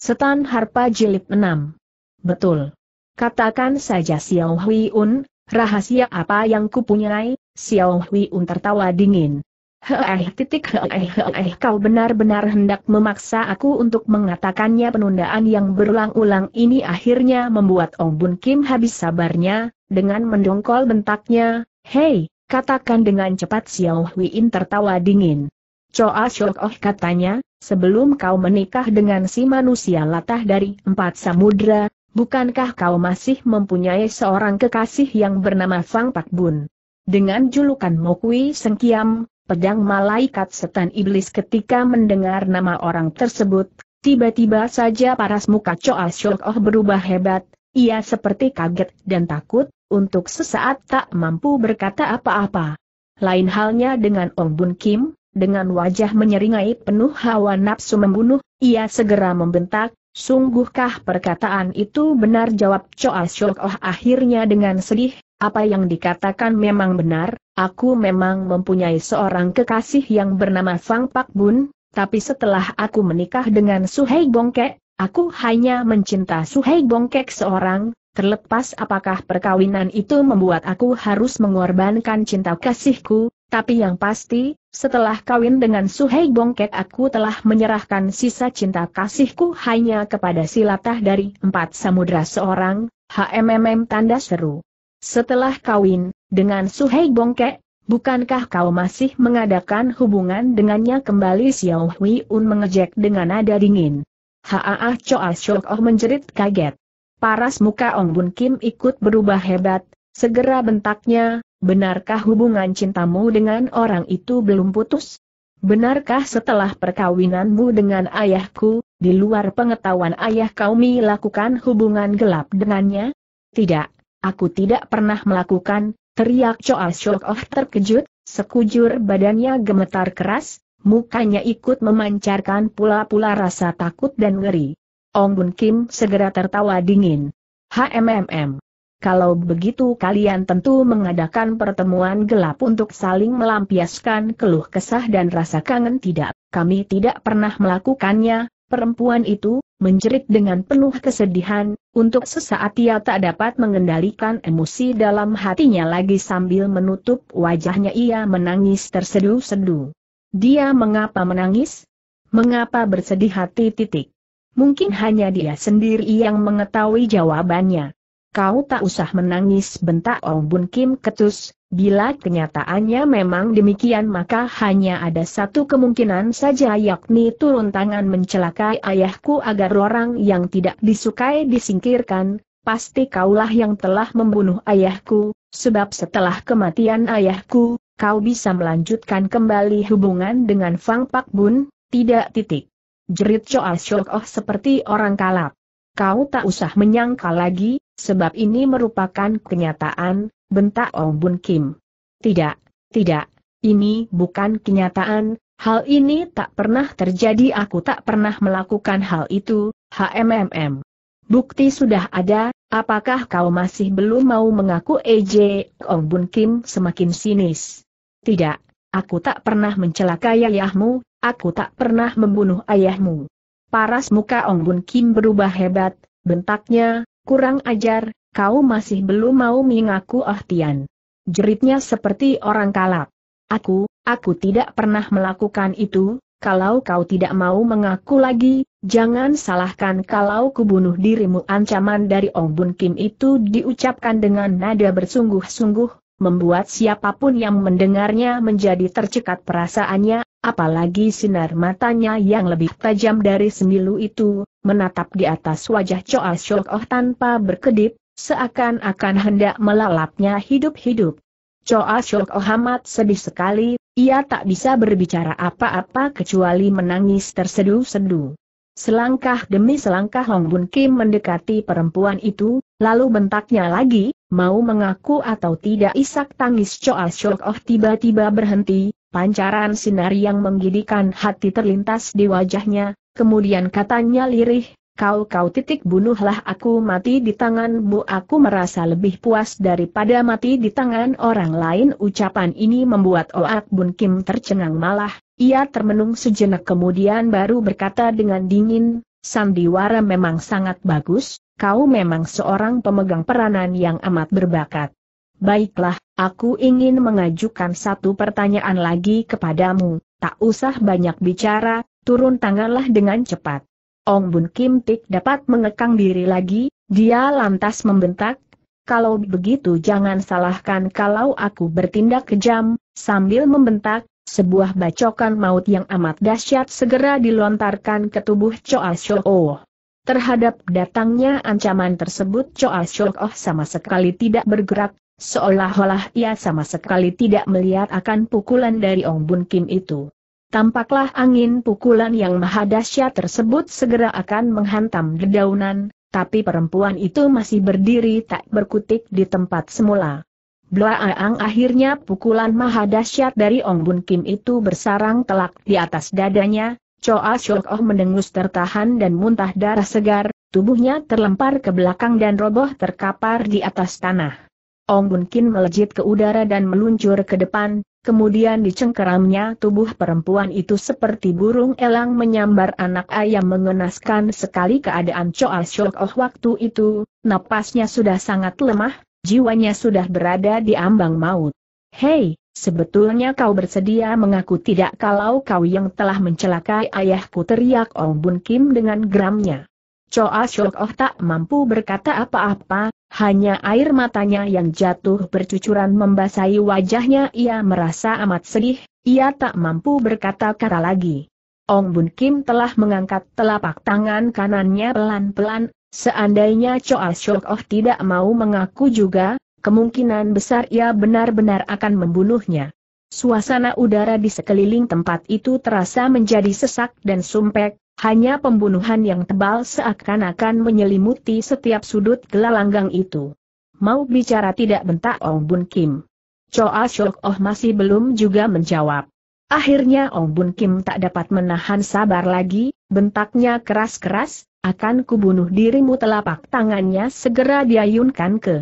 Setan Harpa Jilid 6. Betul. Katakan saja Xiao Hui Un, rahasia apa yang kupunyai? Xiao Hui Un tertawa dingin. Heeh titik heeh kau benar-benar hendak memaksa aku untuk mengatakannya penundaan yang berulang-ulang ini akhirnya membuat Ong Bun Kim habis sabarnya, dengan mendongkol bentaknya, Hei, katakan dengan cepat Xiao Hui Un tertawa dingin. Choa Shok Oh katanya, sebelum kau menikah dengan si manusia latah dari empat samudra, bukankah kau masih mempunyai seorang kekasih yang bernama Fang Pak Bun? Dengan julukan Mokui Sengkiam, pedang malaikat setan iblis ketika mendengar nama orang tersebut, tiba-tiba saja paras muka Choa Shok Oh berubah hebat, ia seperti kaget dan takut, untuk sesaat tak mampu berkata apa-apa. Lain halnya dengan Ong Bun Kim, dengan wajah menyeringai penuh hawa nafsu membunuh, ia segera membentak, sungguhkah perkataan itu benar jawab Choa Syok Oh akhirnya dengan sedih, apa yang dikatakan memang benar, aku memang mempunyai seorang kekasih yang bernama Fang Pak Bun, tapi setelah aku menikah dengan Su Suhei Bongkek, aku hanya mencinta Suhei Bongkek seorang, terlepas apakah perkawinan itu membuat aku harus mengorbankan cinta kasihku, tapi yang pasti, setelah kawin dengan Suhei Bongkek aku telah menyerahkan sisa cinta kasihku hanya kepada silatah dari empat samudera seorang, HMMM tanda seru. Setelah kawin, dengan Suhei Bongkek, bukankah kau masih mengadakan hubungan dengannya kembali Xiao Hui Un mengejek dengan nada dingin. Haa, Choa Shok Oh menjerit kaget. Paras muka Ong Bun Kim ikut berubah hebat, segera bentaknya, Benarkah hubungan cintamu dengan orang itu belum putus? Benarkah setelah perkawinanmu dengan ayahku, di luar pengetahuan ayah kau lakukan hubungan gelap dengannya? Tidak, aku tidak pernah melakukan, teriak Choa Shok Oh terkejut, sekujur badannya gemetar keras, mukanya ikut memancarkan pula-pula rasa takut dan ngeri. Ong Bun Kim segera tertawa dingin. HMMM. Kalau begitu kalian tentu mengadakan pertemuan gelap untuk saling melampiaskan keluh kesah dan rasa kangen tidak. Kami tidak pernah melakukannya, perempuan itu, menjerit dengan penuh kesedihan, untuk sesaat ia tak dapat mengendalikan emosi dalam hatinya lagi sambil menutup wajahnya ia menangis terseduh-seduh. Dia mengapa menangis? Mengapa bersedih hati titik? Mungkin hanya dia sendiri yang mengetahui jawabannya. Kau tak usah menangis bentak Ong Bun Kim ketus, bila kenyataannya memang demikian maka hanya ada satu kemungkinan saja yakni turun tangan mencelakai ayahku agar orang yang tidak disukai disingkirkan, pasti kaulah yang telah membunuh ayahku, sebab setelah kematian ayahku, kau bisa melanjutkan kembali hubungan dengan Fang Pak Bun, tidak titik. Jerit Choa Shok Oh seperti orang kalap. Kau tak usah menyangka lagi, sebab ini merupakan kenyataan, bentak Ong Bun Kim. Tidak, tidak, ini bukan kenyataan, hal ini tak pernah terjadi aku tak pernah melakukan hal itu, HMMM. Bukti sudah ada, apakah kau masih belum mau mengaku EJ? Ong Bun Kim semakin sinis. Tidak, aku tak pernah mencelakai ayahmu, aku tak pernah membunuh ayahmu. Paras muka Ong Bun Kim berubah hebat, bentaknya, kurang ajar, kau masih belum mau mengaku Oh Tian. Jeritnya seperti orang kalap. Aku, aku tidak pernah melakukan itu, kalau kau tidak mau mengaku lagi, jangan salahkan kalau kubunuh dirimu ancaman dari Ong Bun Kim itu diucapkan dengan nada bersungguh-sungguh, membuat siapapun yang mendengarnya menjadi tercekat perasaannya apalagi sinar matanya yang lebih tajam dari semilu itu, menatap di atas wajah Choa Shok Oh tanpa berkedip, seakan-akan hendak melalapnya hidup-hidup. Choa Shok Oh amat sedih sekali, ia tak bisa berbicara apa-apa kecuali menangis tersedu sedu Selangkah demi selangkah Hong Bun Kim mendekati perempuan itu, lalu bentaknya lagi, mau mengaku atau tidak isak tangis Choa Shok Oh tiba-tiba berhenti, Pancaran sinar yang menggidikan hati terlintas di wajahnya, kemudian katanya lirih, kau-kau titik bunuhlah aku mati di tanganmu aku merasa lebih puas daripada mati di tangan orang lain ucapan ini membuat Oak Bun Kim tercengang malah, ia termenung sejenak kemudian baru berkata dengan dingin, sandiwara memang sangat bagus, kau memang seorang pemegang peranan yang amat berbakat. Baiklah, aku ingin mengajukan satu pertanyaan lagi kepadamu, tak usah banyak bicara, turun tanganlah dengan cepat. Ong Bun Kim Tik dapat mengekang diri lagi, dia lantas membentak, kalau begitu jangan salahkan kalau aku bertindak kejam, sambil membentak, sebuah bacokan maut yang amat dahsyat segera dilontarkan ke tubuh Choa Oh. Terhadap datangnya ancaman tersebut Choa Oh sama sekali tidak bergerak, Seolah-olah ia sama sekali tidak melihat akan pukulan dari Ong Bun Kim itu. Tampaklah angin pukulan yang maha dahsyat tersebut segera akan menghantam dedaunan, tapi perempuan itu masih berdiri tak berkutik di tempat semula. Blaang akhirnya pukulan maha dahsyat dari Ong Bun Kim itu bersarang telak di atas dadanya, Choa Shok Oh mendengus tertahan dan muntah darah segar, tubuhnya terlempar ke belakang dan roboh terkapar di atas tanah. Ong Bun Kin melejit ke udara dan meluncur ke depan, kemudian dicengkeramnya tubuh perempuan itu seperti burung elang menyambar anak ayam mengenaskan sekali keadaan Choa Shok Oh waktu itu, napasnya sudah sangat lemah, jiwanya sudah berada di ambang maut. Hei, sebetulnya kau bersedia mengaku tidak kalau kau yang telah mencelakai ayahku teriak Ong Bun Kim dengan geramnya. Choa Shok Oh tak mampu berkata apa-apa, hanya air matanya yang jatuh bercucuran membasahi wajahnya ia merasa amat sedih, ia tak mampu berkata-kata lagi. Ong Bun Kim telah mengangkat telapak tangan kanannya pelan-pelan, seandainya Choa Shok Oh tidak mau mengaku juga, kemungkinan besar ia benar-benar akan membunuhnya. Suasana udara di sekeliling tempat itu terasa menjadi sesak dan sumpek, hanya pembunuhan yang tebal seakan-akan menyelimuti setiap sudut gelanggang itu. Mau bicara tidak bentak Ong Bun Kim. Choa Shok Oh masih belum juga menjawab. Akhirnya Ong Bun Kim tak dapat menahan sabar lagi, bentaknya keras-keras, akan kubunuh dirimu telapak tangannya segera diayunkan ke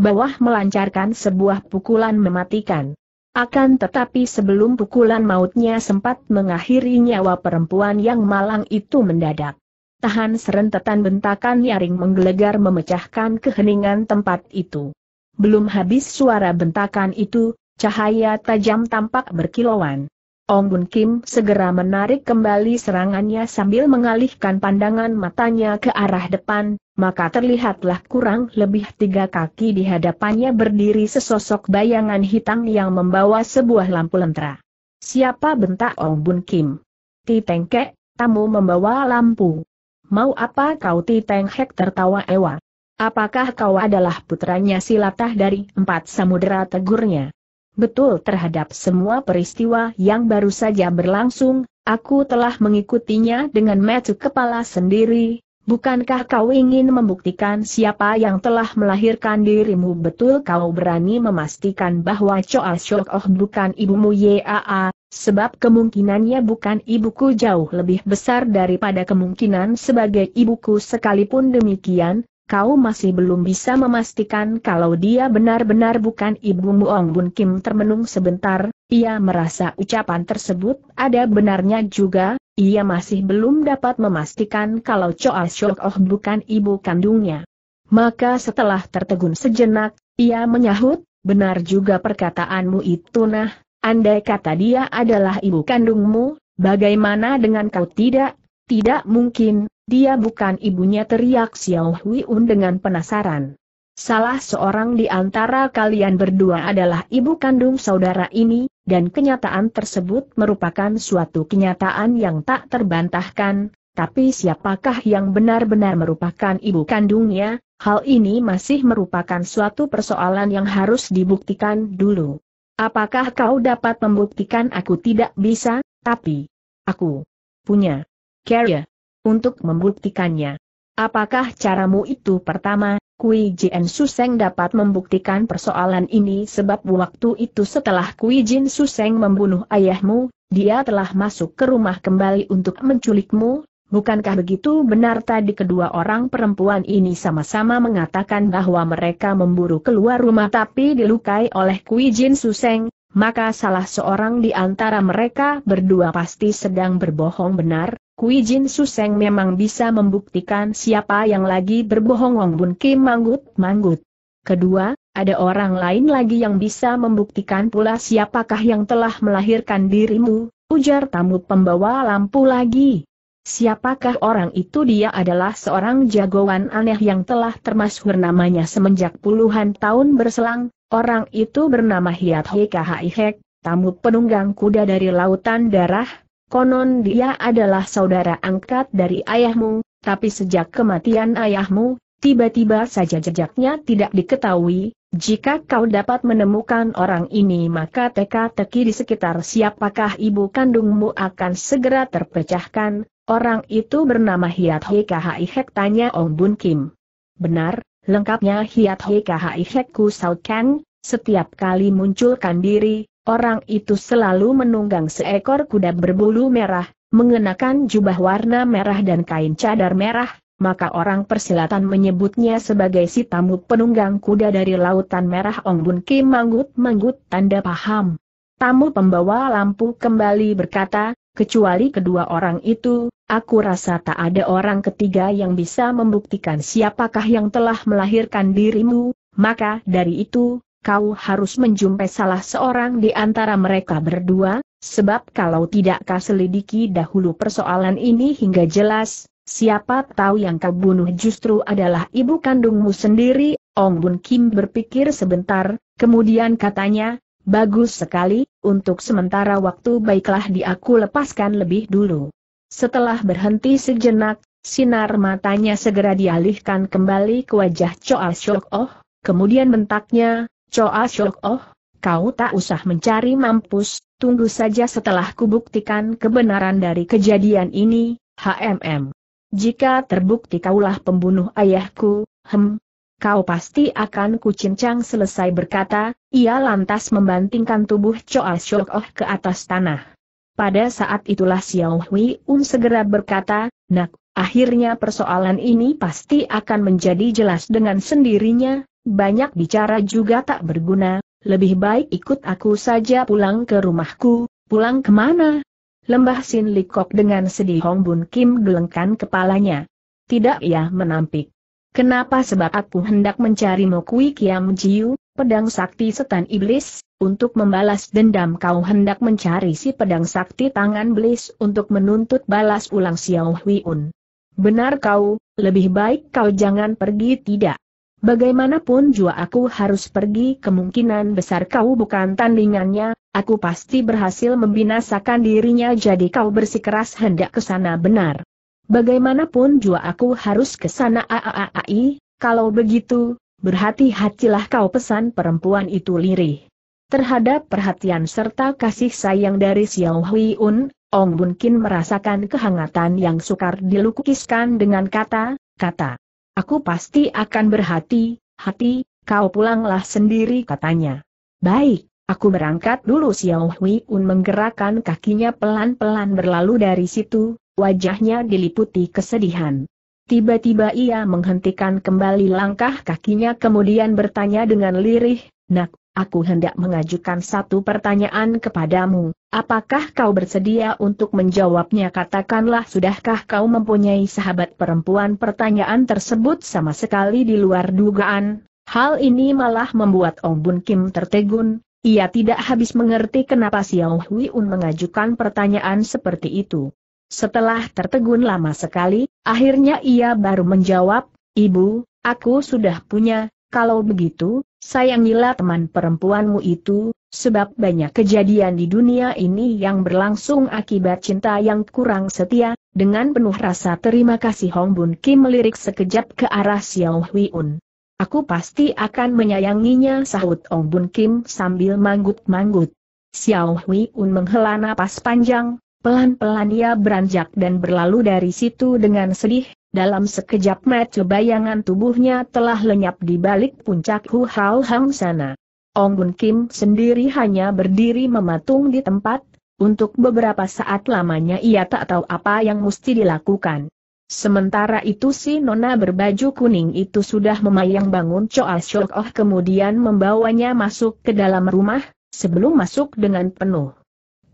bawah melancarkan sebuah pukulan mematikan. Akan tetapi sebelum pukulan mautnya sempat mengakhiri nyawa perempuan yang malang itu mendadak. Tahan serentetan bentakan nyaring menggelegar memecahkan keheningan tempat itu. Belum habis suara bentakan itu, cahaya tajam tampak berkilauan. Ong Bun Kim segera menarik kembali serangannya sambil mengalihkan pandangan matanya ke arah depan, maka terlihatlah kurang lebih tiga kaki di hadapannya berdiri sesosok bayangan hitam yang membawa sebuah lampu lentera. Siapa bentak Ong Bun Kim? Ti Tengkek, tamu membawa lampu. Mau apa kau Ti Tengkek tertawa ewa? Apakah kau adalah putranya silatah dari empat samudera tegurnya? betul terhadap semua peristiwa yang baru saja berlangsung, aku telah mengikutinya dengan metu kepala sendiri, Bukankah kau ingin membuktikan siapa yang telah melahirkan dirimu betul kau berani memastikan bahwa Choa Shok Oh bukan ibumu Yaa, sebab kemungkinannya bukan ibuku jauh lebih besar daripada kemungkinan sebagai ibuku sekalipun demikian, kau masih belum bisa memastikan kalau dia benar-benar bukan ibumu Ong Bun Kim termenung sebentar, ia merasa ucapan tersebut ada benarnya juga, ia masih belum dapat memastikan kalau Choa Shok Oh bukan ibu kandungnya. Maka setelah tertegun sejenak, ia menyahut, benar juga perkataanmu itu nah, andai kata dia adalah ibu kandungmu, bagaimana dengan kau tidak tidak mungkin, dia bukan ibunya teriak Xiao Huiun dengan penasaran. Salah seorang di antara kalian berdua adalah ibu kandung saudara ini, dan kenyataan tersebut merupakan suatu kenyataan yang tak terbantahkan, tapi siapakah yang benar-benar merupakan ibu kandungnya, hal ini masih merupakan suatu persoalan yang harus dibuktikan dulu. Apakah kau dapat membuktikan aku tidak bisa, tapi aku punya Carrier. Untuk membuktikannya. Apakah caramu itu pertama, Kui Jin Suseng dapat membuktikan persoalan ini sebab waktu itu setelah Kui Jin Suseng membunuh ayahmu, dia telah masuk ke rumah kembali untuk menculikmu, bukankah begitu benar tadi kedua orang perempuan ini sama-sama mengatakan bahwa mereka memburu keluar rumah tapi dilukai oleh Kui Jin Suseng, maka salah seorang di antara mereka berdua pasti sedang berbohong benar, Kui Jin Suseng memang bisa membuktikan siapa yang lagi berbohong Wong Bun Kim manggut-manggut. Kedua, ada orang lain lagi yang bisa membuktikan pula siapakah yang telah melahirkan dirimu, ujar tamu pembawa lampu lagi. Siapakah orang itu dia adalah seorang jagoan aneh yang telah termasuk namanya semenjak puluhan tahun berselang, orang itu bernama Hiat Heka Hek, tamu penunggang kuda dari Lautan Darah, Konon dia adalah saudara angkat dari ayahmu, tapi sejak kematian ayahmu, tiba-tiba saja jejaknya tidak diketahui. Jika kau dapat menemukan orang ini maka teka-teki di sekitar siapakah ibu kandungmu akan segera terpecahkan, orang itu bernama Hiat Hei Hek tanya Ong Bun Kim. Benar, lengkapnya Hiat Hei Hek Ku Kang, setiap kali munculkan diri, Orang itu selalu menunggang seekor kuda berbulu merah, mengenakan jubah warna merah dan kain cadar merah, maka orang persilatan menyebutnya sebagai si tamu penunggang kuda dari Lautan Merah Ong Bun Kim manggut-manggut tanda paham. Tamu pembawa lampu kembali berkata, kecuali kedua orang itu, aku rasa tak ada orang ketiga yang bisa membuktikan siapakah yang telah melahirkan dirimu, maka dari itu, kau harus menjumpai salah seorang di antara mereka berdua, sebab kalau tidak kau selidiki dahulu persoalan ini hingga jelas, siapa tahu yang kau bunuh justru adalah ibu kandungmu sendiri, Ong Bun Kim berpikir sebentar, kemudian katanya, bagus sekali, untuk sementara waktu baiklah di aku lepaskan lebih dulu. Setelah berhenti sejenak, sinar matanya segera dialihkan kembali ke wajah Choa Shok Oh, kemudian bentaknya, Choa Shok Oh, kau tak usah mencari mampus, tunggu saja setelah kubuktikan kebenaran dari kejadian ini, HMM. Jika terbukti kaulah pembunuh ayahku, hem, kau pasti akan kucincang selesai berkata, ia lantas membantingkan tubuh Choa Shok Oh ke atas tanah. Pada saat itulah Xiao Hui Un segera berkata, nak, akhirnya persoalan ini pasti akan menjadi jelas dengan sendirinya, banyak bicara juga tak berguna, lebih baik ikut aku saja pulang ke rumahku, pulang kemana? Lembah Sin Likok dengan sedih Hong Bun Kim gelengkan kepalanya. Tidak ia menampik. Kenapa sebab aku hendak mencari Mokui Kiam Jiu, pedang sakti setan iblis, untuk membalas dendam kau hendak mencari si pedang sakti tangan belis untuk menuntut balas ulang Xiao Hui Un. Benar kau, lebih baik kau jangan pergi tidak. Bagaimanapun jua aku harus pergi kemungkinan besar kau bukan tandingannya, aku pasti berhasil membinasakan dirinya jadi kau bersikeras hendak ke sana benar. Bagaimanapun jua aku harus ke sana aaai, kalau begitu, berhati-hatilah kau pesan perempuan itu lirih. Terhadap perhatian serta kasih sayang dari Xiao Hui Un, Ong Bun Kin merasakan kehangatan yang sukar dilukiskan dengan kata-kata. Aku pasti akan berhati, hati, kau pulanglah sendiri katanya. Baik, aku berangkat dulu Xiao Hui Un menggerakkan kakinya pelan-pelan berlalu dari situ, wajahnya diliputi kesedihan. Tiba-tiba ia menghentikan kembali langkah kakinya kemudian bertanya dengan lirih, Nak, aku hendak mengajukan satu pertanyaan kepadamu. Apakah kau bersedia untuk menjawabnya? Katakanlah, sudahkah kau mempunyai sahabat perempuan? Pertanyaan tersebut sama sekali di luar dugaan. Hal ini malah membuat Ong Bun Kim tertegun. Ia tidak habis mengerti kenapa Xiao Hui Un mengajukan pertanyaan seperti itu. Setelah tertegun lama sekali, akhirnya ia baru menjawab, Ibu, aku sudah punya, kalau begitu, Sayangilah teman perempuanmu itu, sebab banyak kejadian di dunia ini yang berlangsung akibat cinta yang kurang setia, dengan penuh rasa terima kasih Hong Bun Kim melirik sekejap ke arah Xiao Hui Un. Aku pasti akan menyayanginya sahut Ong Bun Kim sambil manggut-manggut. Xiao Hui Un menghela napas panjang, pelan-pelan ia beranjak dan berlalu dari situ dengan sedih, dalam sekejap mata bayangan tubuhnya telah lenyap di balik puncak Hu Hao Hang sana. Ong Bun Kim sendiri hanya berdiri mematung di tempat, untuk beberapa saat lamanya ia tak tahu apa yang mesti dilakukan. Sementara itu si nona berbaju kuning itu sudah memayang bangun Choa Shok Oh kemudian membawanya masuk ke dalam rumah, sebelum masuk dengan penuh.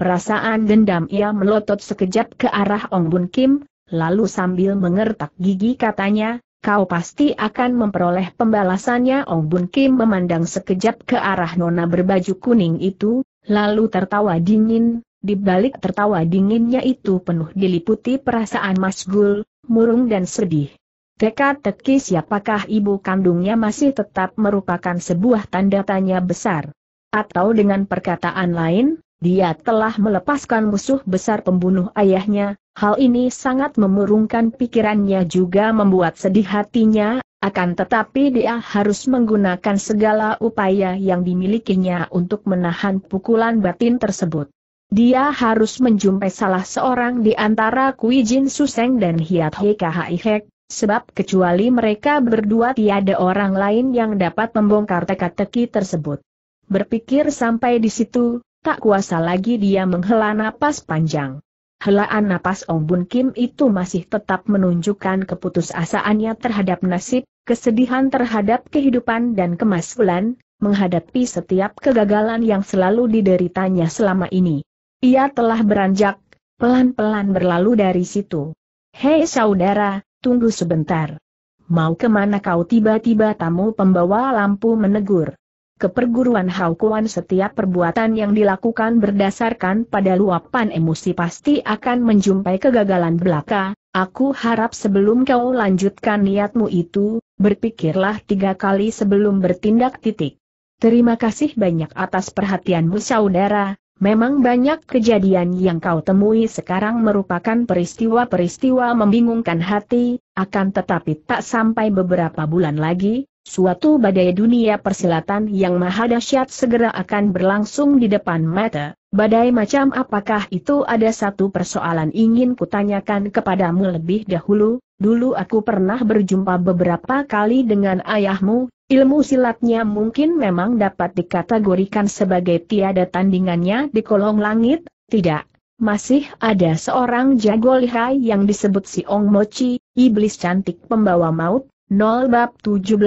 Perasaan dendam ia melotot sekejap ke arah Ong Bun Kim, Lalu sambil mengertak gigi katanya, kau pasti akan memperoleh pembalasannya Ong Bun Kim memandang sekejap ke arah nona berbaju kuning itu, lalu tertawa dingin, di balik tertawa dinginnya itu penuh diliputi perasaan masgul, murung dan sedih. Teka-teki siapakah ibu kandungnya masih tetap merupakan sebuah tanda tanya besar. Atau dengan perkataan lain, dia telah melepaskan musuh besar pembunuh ayahnya, hal ini sangat memurungkan pikirannya juga membuat sedih hatinya, akan tetapi dia harus menggunakan segala upaya yang dimilikinya untuk menahan pukulan batin tersebut. Dia harus menjumpai salah seorang di antara Kui Jin Suseng dan Hiat Hei Hek, sebab kecuali mereka berdua tiada orang lain yang dapat membongkar teka-teki tersebut. Berpikir sampai di situ, Tak kuasa lagi dia menghela napas panjang. Helaan napas Ong Bun Kim itu masih tetap menunjukkan keputusasaannya terhadap nasib, kesedihan terhadap kehidupan dan kemasulan, menghadapi setiap kegagalan yang selalu dideritanya selama ini. Ia telah beranjak, pelan-pelan berlalu dari situ. Hei saudara, tunggu sebentar. Mau kemana kau tiba-tiba tamu pembawa lampu menegur ke perguruan Haukuan setiap perbuatan yang dilakukan berdasarkan pada luapan emosi pasti akan menjumpai kegagalan belaka, aku harap sebelum kau lanjutkan niatmu itu, berpikirlah tiga kali sebelum bertindak titik. Terima kasih banyak atas perhatianmu saudara, memang banyak kejadian yang kau temui sekarang merupakan peristiwa-peristiwa membingungkan hati, akan tetapi tak sampai beberapa bulan lagi, Suatu badai dunia persilatan yang maha dahsyat segera akan berlangsung di depan mata. Badai macam apakah itu ada satu persoalan ingin kutanyakan kepadamu lebih dahulu. Dulu aku pernah berjumpa beberapa kali dengan ayahmu, ilmu silatnya mungkin memang dapat dikategorikan sebagai tiada tandingannya di kolong langit, tidak. Masih ada seorang jago lihai yang disebut si Ong Mochi, iblis cantik pembawa maut, 0 bab 17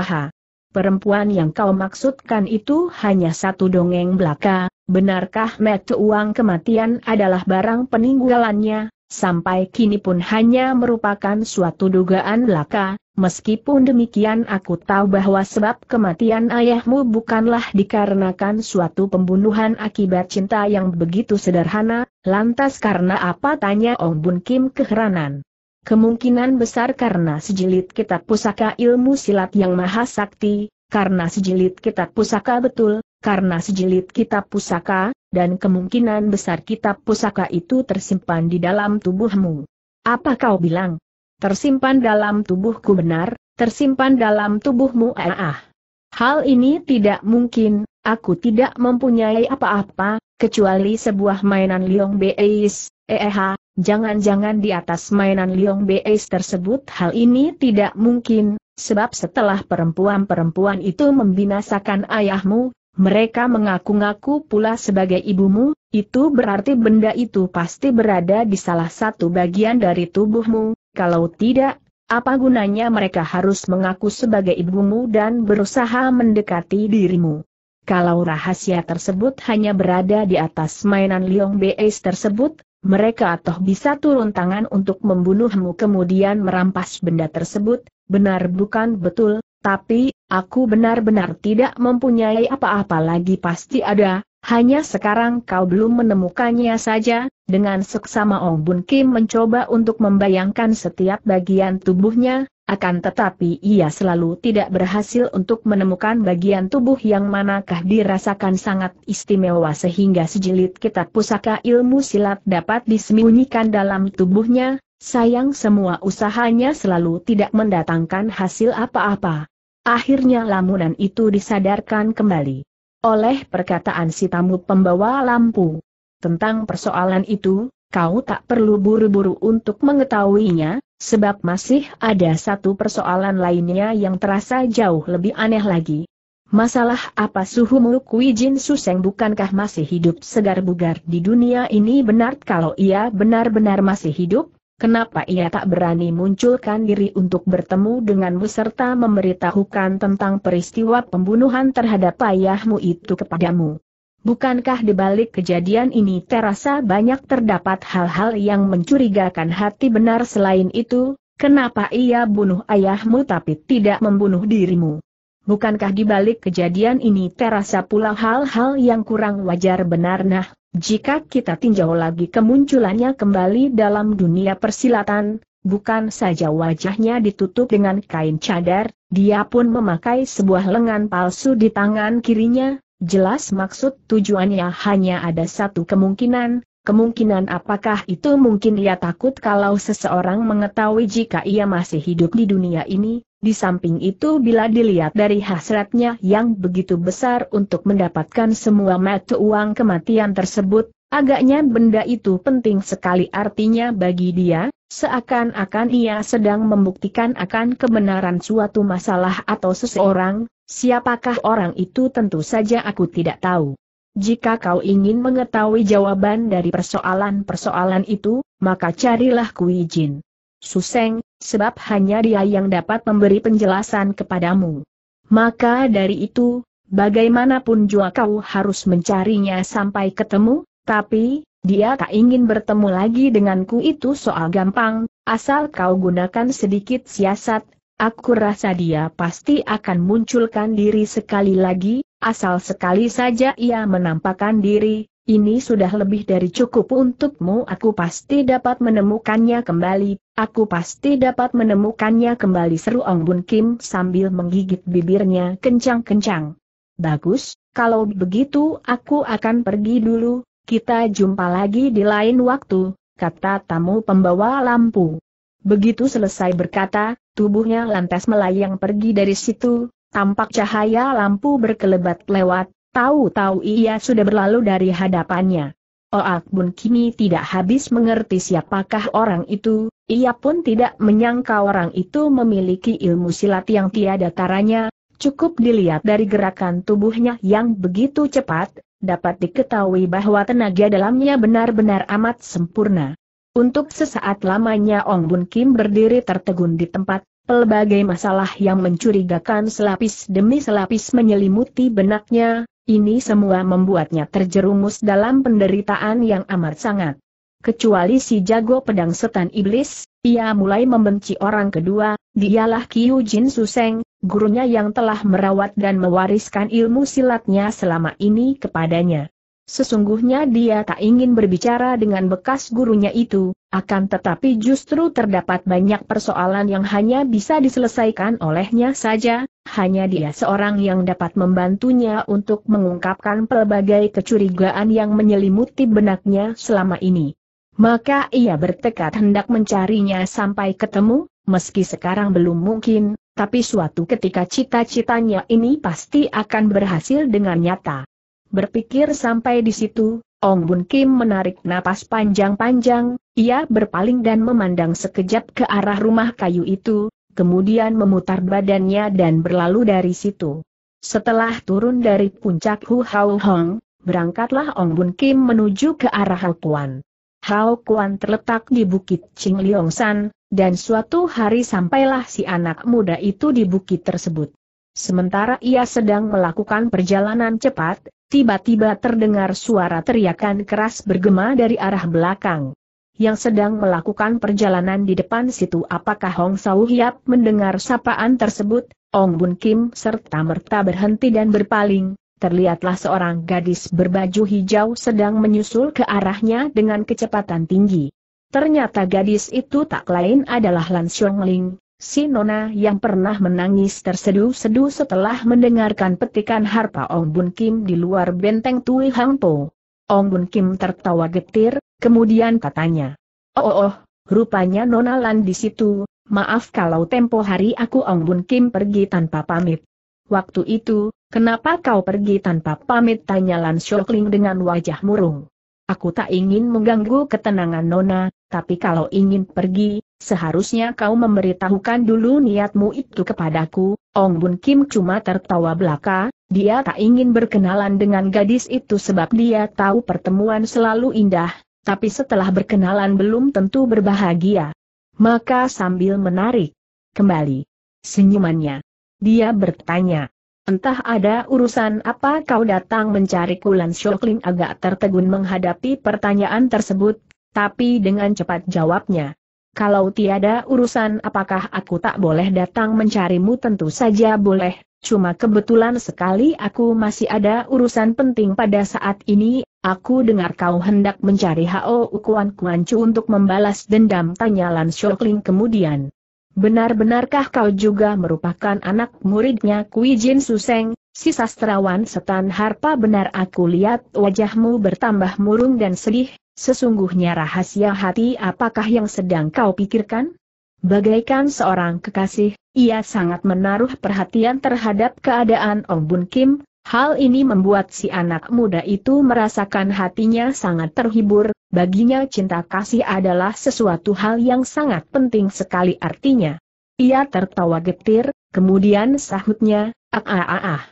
AH. Perempuan yang kau maksudkan itu hanya satu dongeng belaka, benarkah metu uang kematian adalah barang peninggalannya, sampai kini pun hanya merupakan suatu dugaan belaka, meskipun demikian aku tahu bahwa sebab kematian ayahmu bukanlah dikarenakan suatu pembunuhan akibat cinta yang begitu sederhana, lantas karena apa tanya Ong Bun Kim keheranan. Kemungkinan besar karena sejilid kitab pusaka ilmu silat yang maha sakti, karena sejilid kitab pusaka betul, karena sejilid kitab pusaka, dan kemungkinan besar kitab pusaka itu tersimpan di dalam tubuhmu. Apa kau bilang? Tersimpan dalam tubuhku benar, tersimpan dalam tubuhmu ah. Hal ini tidak mungkin, aku tidak mempunyai apa-apa, kecuali sebuah mainan Liong Beis, EH, eh Jangan-jangan di atas mainan Liong Beis tersebut hal ini tidak mungkin, sebab setelah perempuan-perempuan itu membinasakan ayahmu, mereka mengaku-ngaku pula sebagai ibumu, itu berarti benda itu pasti berada di salah satu bagian dari tubuhmu, kalau tidak, apa gunanya mereka harus mengaku sebagai ibumu dan berusaha mendekati dirimu? Kalau rahasia tersebut hanya berada di atas mainan Liong Beis tersebut, mereka toh bisa turun tangan untuk membunuhmu kemudian merampas benda tersebut, benar bukan betul, tapi, aku benar-benar tidak mempunyai apa-apa lagi pasti ada, hanya sekarang kau belum menemukannya saja, dengan seksama Ong Bun Kim mencoba untuk membayangkan setiap bagian tubuhnya, akan tetapi ia selalu tidak berhasil untuk menemukan bagian tubuh yang manakah dirasakan sangat istimewa sehingga sejilid kitab pusaka ilmu silat dapat disembunyikan dalam tubuhnya, sayang semua usahanya selalu tidak mendatangkan hasil apa-apa. Akhirnya lamunan itu disadarkan kembali oleh perkataan si tamu pembawa lampu. Tentang persoalan itu, kau tak perlu buru-buru untuk mengetahuinya, sebab masih ada satu persoalan lainnya yang terasa jauh lebih aneh lagi. Masalah apa suhu muluk Wijin Suseng bukankah masih hidup segar bugar di dunia ini benar kalau ia benar-benar masih hidup? Kenapa ia tak berani munculkan diri untuk bertemu denganmu serta memberitahukan tentang peristiwa pembunuhan terhadap ayahmu itu kepadamu? Bukankah di balik kejadian ini terasa banyak terdapat hal-hal yang mencurigakan hati benar selain itu, kenapa ia bunuh ayahmu tapi tidak membunuh dirimu? Bukankah di balik kejadian ini terasa pula hal-hal yang kurang wajar benar nah, jika kita tinjau lagi kemunculannya kembali dalam dunia persilatan, bukan saja wajahnya ditutup dengan kain cadar, dia pun memakai sebuah lengan palsu di tangan kirinya, Jelas maksud tujuannya hanya ada satu kemungkinan, Kemungkinan apakah itu mungkin ia takut kalau seseorang mengetahui jika ia masih hidup di dunia ini, di samping itu bila dilihat dari hasratnya yang begitu besar untuk mendapatkan semua mata uang kematian tersebut, agaknya benda itu penting sekali artinya bagi dia, seakan-akan ia sedang membuktikan akan kebenaran suatu masalah atau seseorang, Siapakah orang itu tentu saja aku tidak tahu. Jika kau ingin mengetahui jawaban dari persoalan-persoalan itu, maka carilah Kui Jin. Suseng, sebab hanya dia yang dapat memberi penjelasan kepadamu. Maka dari itu, bagaimanapun juga kau harus mencarinya sampai ketemu, tapi, dia tak ingin bertemu lagi denganku itu soal gampang, asal kau gunakan sedikit siasat, Aku rasa dia pasti akan munculkan diri sekali lagi, asal sekali saja ia menampakkan diri, ini sudah lebih dari cukup untukmu aku pasti dapat menemukannya kembali, aku pasti dapat menemukannya kembali seru Ong Bun Kim sambil menggigit bibirnya kencang-kencang. Bagus, kalau begitu aku akan pergi dulu, kita jumpa lagi di lain waktu, kata tamu pembawa lampu. Begitu selesai berkata, Tubuhnya lantas melayang pergi dari situ, tampak cahaya lampu berkelebat lewat, tahu-tahu ia sudah berlalu dari hadapannya. Oak oh, Bun kini tidak habis mengerti siapakah orang itu, ia pun tidak menyangka orang itu memiliki ilmu silat yang tiada taranya, cukup dilihat dari gerakan tubuhnya yang begitu cepat, dapat diketahui bahwa tenaga dalamnya benar-benar amat sempurna. Untuk sesaat lamanya Ong Bun Kim berdiri tertegun di tempat, pelbagai masalah yang mencurigakan selapis demi selapis menyelimuti benaknya, ini semua membuatnya terjerumus dalam penderitaan yang amat sangat. Kecuali si jago pedang setan iblis, ia mulai membenci orang kedua, dialah Kiu Jin Suseng, gurunya yang telah merawat dan mewariskan ilmu silatnya selama ini kepadanya. Sesungguhnya dia tak ingin berbicara dengan bekas gurunya itu, akan tetapi justru terdapat banyak persoalan yang hanya bisa diselesaikan olehnya saja, hanya dia seorang yang dapat membantunya untuk mengungkapkan pelbagai kecurigaan yang menyelimuti benaknya selama ini. Maka ia bertekad hendak mencarinya sampai ketemu, meski sekarang belum mungkin, tapi suatu ketika cita-citanya ini pasti akan berhasil dengan nyata. Berpikir sampai di situ, Ong Bun Kim menarik napas panjang-panjang, ia berpaling dan memandang sekejap ke arah rumah kayu itu, kemudian memutar badannya dan berlalu dari situ. Setelah turun dari puncak Hu Hao Hong, berangkatlah Ong Bun Kim menuju ke arah Hao Kuan. Hao Kuan terletak di Bukit Ching San, dan suatu hari sampailah si anak muda itu di bukit tersebut. Sementara ia sedang melakukan perjalanan cepat, Tiba-tiba terdengar suara teriakan keras bergema dari arah belakang. Yang sedang melakukan perjalanan di depan situ apakah Hong Sau Hiap mendengar sapaan tersebut, Ong Bun Kim serta merta berhenti dan berpaling, terlihatlah seorang gadis berbaju hijau sedang menyusul ke arahnya dengan kecepatan tinggi. Ternyata gadis itu tak lain adalah Lan Xiong Ling, Si Nona yang pernah menangis terseduh-seduh setelah mendengarkan petikan harpa Ong Bun Kim di luar benteng Tui Hang Po. Ong Bun Kim tertawa getir, kemudian katanya. Oh, oh, oh rupanya Nona Lan di situ, maaf kalau tempo hari aku Ong Bun Kim pergi tanpa pamit. Waktu itu, kenapa kau pergi tanpa pamit tanya Lan Shokling dengan wajah murung. Aku tak ingin mengganggu ketenangan Nona, tapi kalau ingin pergi, seharusnya kau memberitahukan dulu niatmu itu kepadaku. Ong Bun Kim cuma tertawa belaka, dia tak ingin berkenalan dengan gadis itu sebab dia tahu pertemuan selalu indah, tapi setelah berkenalan belum tentu berbahagia. Maka sambil menarik kembali senyumannya, dia bertanya, entah ada urusan apa kau datang mencari Kulan Shokling agak tertegun menghadapi pertanyaan tersebut, tapi dengan cepat jawabnya. Kalau tiada urusan apakah aku tak boleh datang mencarimu tentu saja boleh, cuma kebetulan sekali aku masih ada urusan penting pada saat ini, aku dengar kau hendak mencari Hao Kuan Kuan Chu untuk membalas dendam tanya Lan Shokling kemudian. Benar-benarkah kau juga merupakan anak muridnya Kui Jin Suseng, si sastrawan setan harpa benar aku lihat wajahmu bertambah murung dan sedih, sesungguhnya rahasia hati apakah yang sedang kau pikirkan? Bagaikan seorang kekasih, ia sangat menaruh perhatian terhadap keadaan Ong Bun Kim, hal ini membuat si anak muda itu merasakan hatinya sangat terhibur, baginya cinta kasih adalah sesuatu hal yang sangat penting sekali artinya. Ia tertawa getir, kemudian sahutnya, ah ah ah ah.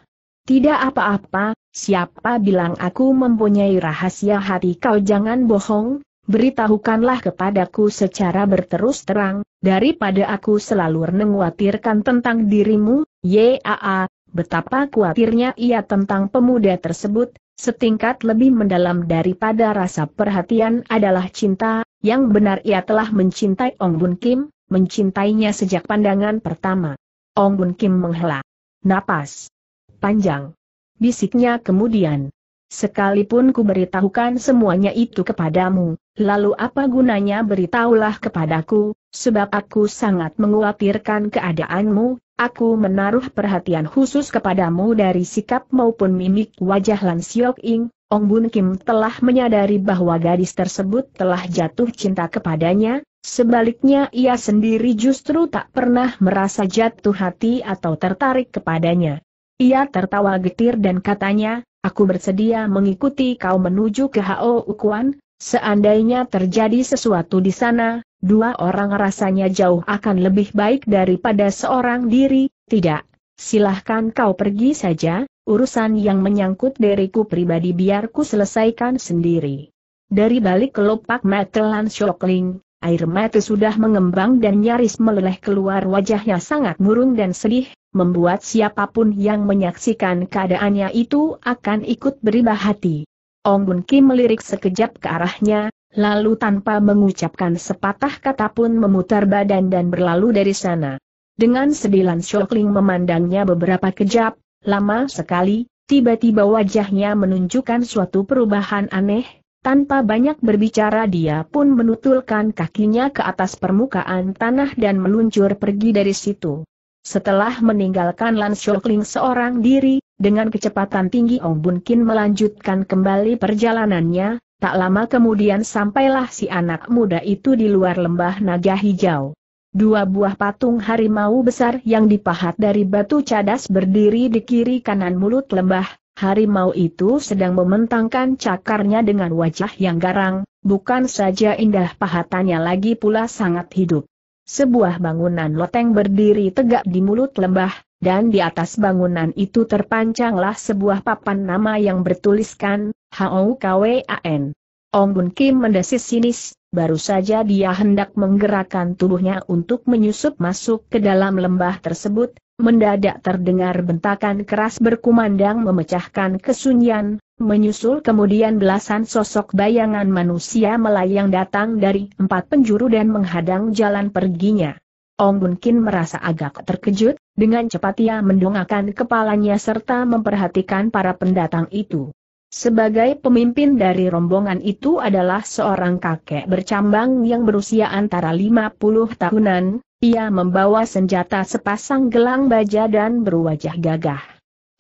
Tidak apa-apa, siapa bilang aku mempunyai rahasia hati kau jangan bohong, beritahukanlah kepadaku secara berterus terang, daripada aku selalu menguatirkan tentang dirimu, yaa, betapa kuatirnya ia tentang pemuda tersebut, setingkat lebih mendalam daripada rasa perhatian adalah cinta, yang benar ia telah mencintai Ong Bun Kim, mencintainya sejak pandangan pertama. Ong Bun Kim menghela napas panjang. Bisiknya kemudian. Sekalipun ku beritahukan semuanya itu kepadamu, lalu apa gunanya beritahulah kepadaku, sebab aku sangat menguatirkan keadaanmu, aku menaruh perhatian khusus kepadamu dari sikap maupun mimik wajah Lan Siok Ing, Ong Bun Kim telah menyadari bahwa gadis tersebut telah jatuh cinta kepadanya, sebaliknya ia sendiri justru tak pernah merasa jatuh hati atau tertarik kepadanya. Ia tertawa getir dan katanya, aku bersedia mengikuti kau menuju ke Hao Ukuan, seandainya terjadi sesuatu di sana, dua orang rasanya jauh akan lebih baik daripada seorang diri, tidak. Silahkan kau pergi saja, urusan yang menyangkut diriku pribadi biarku selesaikan sendiri. Dari balik kelopak mata Lan air mata sudah mengembang dan nyaris meleleh keluar wajahnya sangat murung dan sedih, membuat siapapun yang menyaksikan keadaannya itu akan ikut beribah hati. Ong Bun Kim melirik sekejap ke arahnya, lalu tanpa mengucapkan sepatah kata pun memutar badan dan berlalu dari sana. Dengan sedilan Shokling memandangnya beberapa kejap, lama sekali, tiba-tiba wajahnya menunjukkan suatu perubahan aneh, tanpa banyak berbicara dia pun menutulkan kakinya ke atas permukaan tanah dan meluncur pergi dari situ. Setelah meninggalkan Lan Shokling seorang diri, dengan kecepatan tinggi Ong Bun Kin melanjutkan kembali perjalanannya, tak lama kemudian sampailah si anak muda itu di luar lembah naga hijau. Dua buah patung harimau besar yang dipahat dari batu cadas berdiri di kiri kanan mulut lembah, harimau itu sedang mementangkan cakarnya dengan wajah yang garang, bukan saja indah pahatannya lagi pula sangat hidup. Sebuah bangunan loteng berdiri tegak di mulut lembah, dan di atas bangunan itu terpancanglah sebuah papan nama yang bertuliskan, H.O.K.W.A.N. Ong Bun Kim mendesis sinis, baru saja dia hendak menggerakkan tubuhnya untuk menyusup masuk ke dalam lembah tersebut, mendadak terdengar bentakan keras berkumandang memecahkan kesunyian, Menyusul kemudian belasan sosok bayangan manusia melayang datang dari empat penjuru dan menghadang jalan perginya. Ong Bun merasa agak terkejut, dengan cepat ia mendongakkan kepalanya serta memperhatikan para pendatang itu. Sebagai pemimpin dari rombongan itu adalah seorang kakek bercambang yang berusia antara 50 tahunan, ia membawa senjata sepasang gelang baja dan berwajah gagah.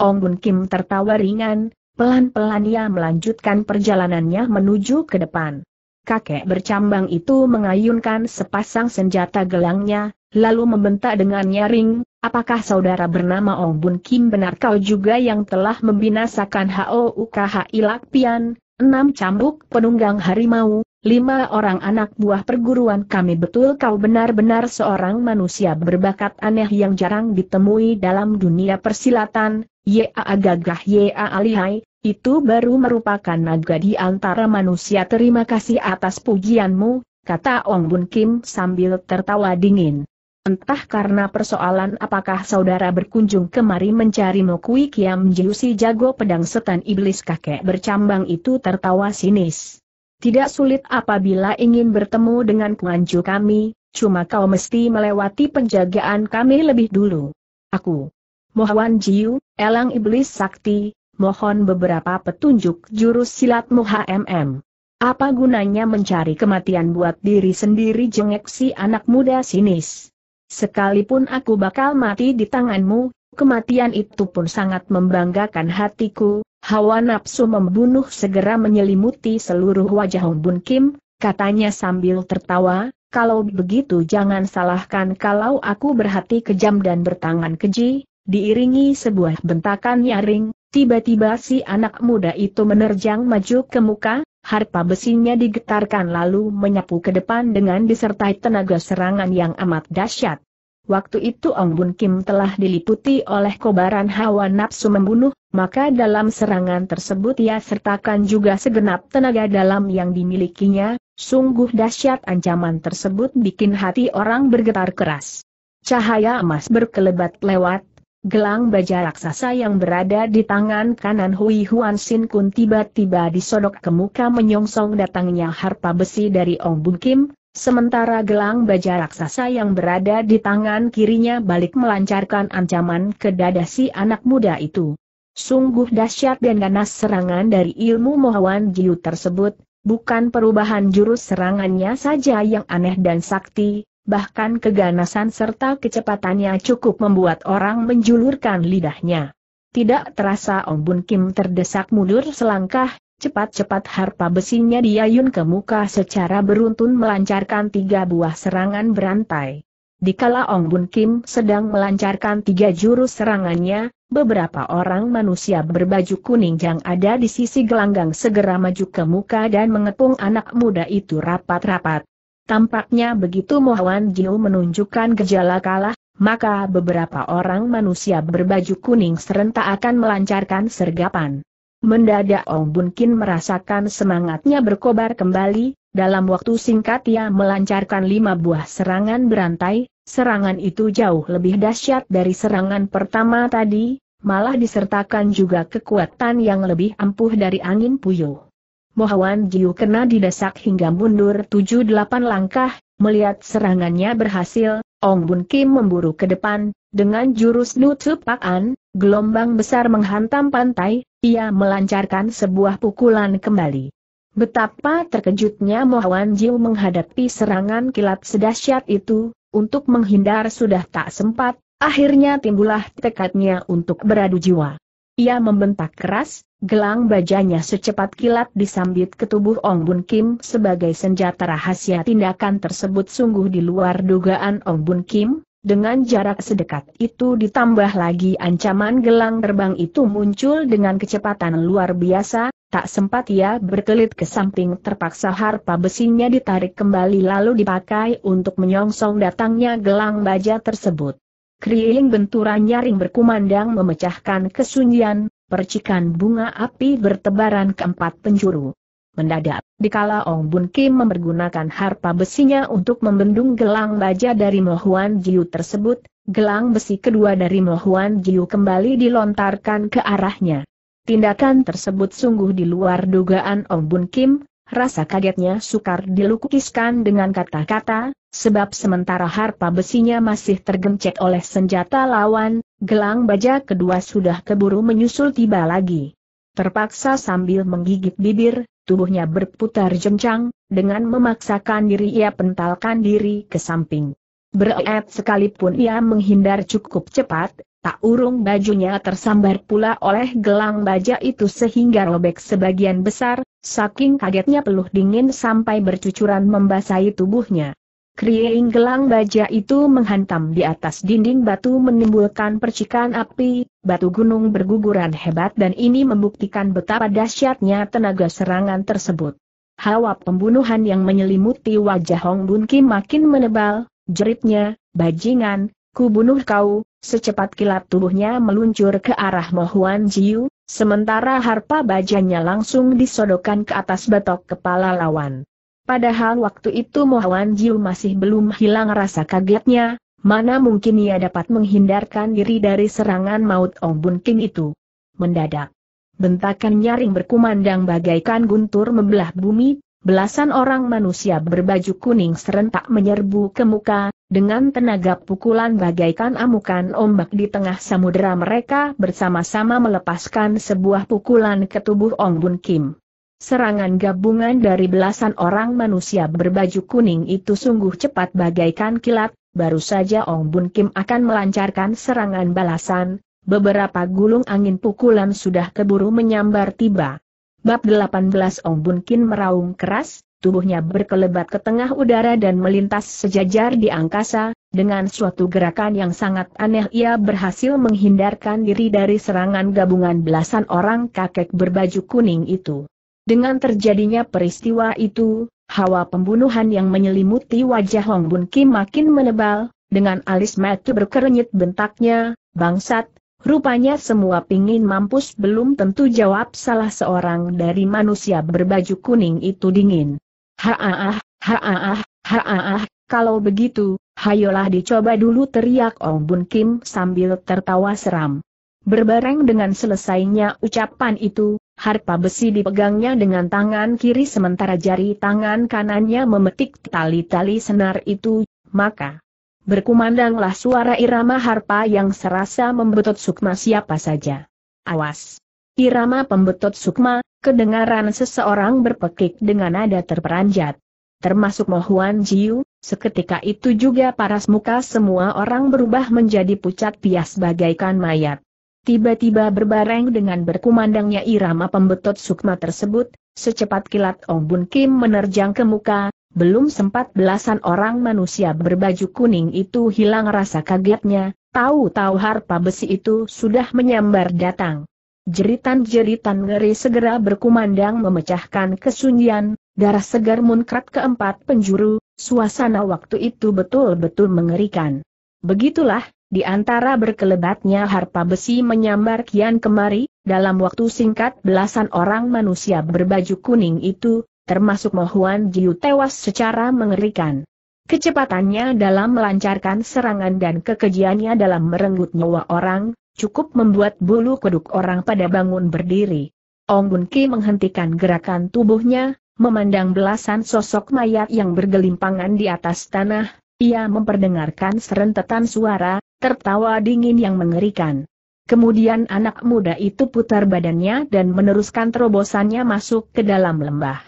Ong Bun Kim tertawa ringan, Pelan-pelan ia melanjutkan perjalanannya menuju ke depan. Kakek bercambang itu mengayunkan sepasang senjata gelangnya, lalu membentak dengan nyaring, apakah saudara bernama Ong Bun Kim benar kau juga yang telah membinasakan HOUKH Ilak Pian, enam cambuk penunggang harimau, lima orang anak buah perguruan kami betul kau benar-benar seorang manusia berbakat aneh yang jarang ditemui dalam dunia persilatan, Ya agagah ya alihai, itu baru merupakan naga di antara manusia terima kasih atas pujianmu, kata Ong Bun Kim sambil tertawa dingin. Entah karena persoalan apakah saudara berkunjung kemari mencari Mokui Kiam Jiu si jago pedang setan iblis kakek bercambang itu tertawa sinis. Tidak sulit apabila ingin bertemu dengan kuanju kami, cuma kau mesti melewati penjagaan kami lebih dulu. Aku, Mohwan Jiu, elang iblis sakti, mohon beberapa petunjuk jurus silat HMM. Apa gunanya mencari kematian buat diri sendiri jengek si anak muda sinis? Sekalipun aku bakal mati di tanganmu, kematian itu pun sangat membanggakan hatiku, hawa nafsu membunuh segera menyelimuti seluruh wajah Hong Bun Kim, katanya sambil tertawa, kalau begitu jangan salahkan kalau aku berhati kejam dan bertangan keji, diiringi sebuah bentakan nyaring, tiba-tiba si anak muda itu menerjang maju ke muka, harpa besinya digetarkan lalu menyapu ke depan dengan disertai tenaga serangan yang amat dahsyat. Waktu itu Ong Bun Kim telah diliputi oleh kobaran hawa nafsu membunuh, maka dalam serangan tersebut ia sertakan juga segenap tenaga dalam yang dimilikinya, sungguh dahsyat ancaman tersebut bikin hati orang bergetar keras. Cahaya emas berkelebat lewat, Gelang baja raksasa yang berada di tangan kanan Hui Huan Sin Kun tiba-tiba disodok ke muka menyongsong datangnya harpa besi dari Ong Bun Kim, sementara gelang baja raksasa yang berada di tangan kirinya balik melancarkan ancaman ke dada si anak muda itu. Sungguh dahsyat dan ganas serangan dari ilmu Mohawan Jiu tersebut, bukan perubahan jurus serangannya saja yang aneh dan sakti, bahkan keganasan serta kecepatannya cukup membuat orang menjulurkan lidahnya. Tidak terasa Ong Bun Kim terdesak mundur selangkah, cepat-cepat harpa besinya diayun ke muka secara beruntun melancarkan tiga buah serangan berantai. Dikala Ong Bun Kim sedang melancarkan tiga jurus serangannya, beberapa orang manusia berbaju kuning yang ada di sisi gelanggang segera maju ke muka dan mengepung anak muda itu rapat-rapat. Tampaknya begitu Mohan Jiu menunjukkan gejala kalah, maka beberapa orang manusia berbaju kuning serentak akan melancarkan sergapan. Mendadak Ong Bun Kin merasakan semangatnya berkobar kembali, dalam waktu singkat ia melancarkan lima buah serangan berantai, serangan itu jauh lebih dahsyat dari serangan pertama tadi, malah disertakan juga kekuatan yang lebih ampuh dari angin puyuh. Mohawan Jiu kena didesak hingga mundur 7-8 langkah, melihat serangannya berhasil, Ong Bun Kim memburu ke depan, dengan jurus Nutsu Pak An, gelombang besar menghantam pantai, ia melancarkan sebuah pukulan kembali. Betapa terkejutnya Mohawan Jiu menghadapi serangan kilat sedahsyat itu, untuk menghindar sudah tak sempat, akhirnya timbulah tekadnya untuk beradu jiwa. Ia membentak keras, Gelang bajanya secepat kilat disambit ke tubuh Ong Bun Kim sebagai senjata rahasia tindakan tersebut sungguh di luar dugaan Ong Bun Kim, dengan jarak sedekat itu ditambah lagi ancaman gelang terbang itu muncul dengan kecepatan luar biasa, tak sempat ia berkelit ke samping terpaksa harpa besinya ditarik kembali lalu dipakai untuk menyongsong datangnya gelang baja tersebut. Kriing benturan nyaring berkumandang memecahkan kesunyian, percikan bunga api bertebaran ke empat penjuru. Mendadak, dikala Ong Bun Kim mempergunakan harpa besinya untuk membendung gelang baja dari Mohuan Jiu tersebut, gelang besi kedua dari Mohuan Jiu kembali dilontarkan ke arahnya. Tindakan tersebut sungguh di luar dugaan Ong Bun Kim, rasa kagetnya sukar dilukiskan dengan kata-kata, sebab sementara harpa besinya masih tergencet oleh senjata lawan, Gelang baja kedua sudah keburu menyusul tiba lagi. Terpaksa sambil menggigit bibir, tubuhnya berputar jencang, dengan memaksakan diri ia pentalkan diri ke samping. Berat sekalipun ia menghindar cukup cepat, tak urung bajunya tersambar pula oleh gelang baja itu sehingga robek sebagian besar, saking kagetnya peluh dingin sampai bercucuran membasahi tubuhnya. Kriing gelang baja itu menghantam di atas dinding batu menimbulkan percikan api, batu gunung berguguran hebat dan ini membuktikan betapa dahsyatnya tenaga serangan tersebut. Hawa pembunuhan yang menyelimuti wajah Hong Bun Kim makin menebal, jeritnya, bajingan, ku bunuh kau, secepat kilat tubuhnya meluncur ke arah Mohuan Jiu, sementara harpa bajanya langsung disodokan ke atas batok kepala lawan. Padahal waktu itu Mohawan Jiu masih belum hilang rasa kagetnya, mana mungkin ia dapat menghindarkan diri dari serangan maut Ong Bun King itu. Mendadak. Bentakan nyaring berkumandang bagaikan guntur membelah bumi, belasan orang manusia berbaju kuning serentak menyerbu ke muka, dengan tenaga pukulan bagaikan amukan ombak di tengah samudera mereka bersama-sama melepaskan sebuah pukulan ke tubuh Ong Bun Kim. Serangan gabungan dari belasan orang manusia berbaju kuning itu sungguh cepat bagaikan kilat, baru saja Ong Bun Kim akan melancarkan serangan balasan, beberapa gulung angin pukulan sudah keburu menyambar tiba. Bab 18 Ong Bun Kim meraung keras, tubuhnya berkelebat ke tengah udara dan melintas sejajar di angkasa, dengan suatu gerakan yang sangat aneh ia berhasil menghindarkan diri dari serangan gabungan belasan orang kakek berbaju kuning itu. Dengan terjadinya peristiwa itu, hawa pembunuhan yang menyelimuti wajah Hong Bun Kim makin menebal, dengan alis mata berkerenyit bentaknya, bangsat, rupanya semua pingin mampus belum tentu jawab salah seorang dari manusia berbaju kuning itu dingin. Haaah, haaah, haaah, kalau begitu, hayolah dicoba dulu teriak Hong Bun Kim sambil tertawa seram. Berbareng dengan selesainya ucapan itu, Harpa besi dipegangnya dengan tangan kiri sementara jari tangan kanannya memetik tali-tali senar itu, maka berkumandanglah suara irama harpa yang serasa membetot sukma siapa saja. Awas! Irama pembetot sukma, kedengaran seseorang berpekik dengan nada terperanjat. Termasuk Mohuan Jiu, seketika itu juga paras muka semua orang berubah menjadi pucat pias bagaikan mayat tiba-tiba berbareng dengan berkumandangnya irama pembetot sukma tersebut, secepat kilat Ong Bun Kim menerjang ke muka, belum sempat belasan orang manusia berbaju kuning itu hilang rasa kagetnya, tahu-tahu harpa besi itu sudah menyambar datang. Jeritan-jeritan ngeri segera berkumandang memecahkan kesunyian, darah segar munkrat keempat penjuru, suasana waktu itu betul-betul mengerikan. Begitulah, di antara berkelebatnya harpa besi menyambar kian kemari, dalam waktu singkat belasan orang manusia berbaju kuning itu, termasuk Mohuan Jiu tewas secara mengerikan. Kecepatannya dalam melancarkan serangan dan kekejiannya dalam merenggut nyawa orang, cukup membuat bulu kuduk orang pada bangun berdiri. Ong Bun Ki menghentikan gerakan tubuhnya, memandang belasan sosok mayat yang bergelimpangan di atas tanah, ia memperdengarkan serentetan suara, tertawa dingin yang mengerikan. Kemudian anak muda itu putar badannya dan meneruskan terobosannya masuk ke dalam lembah.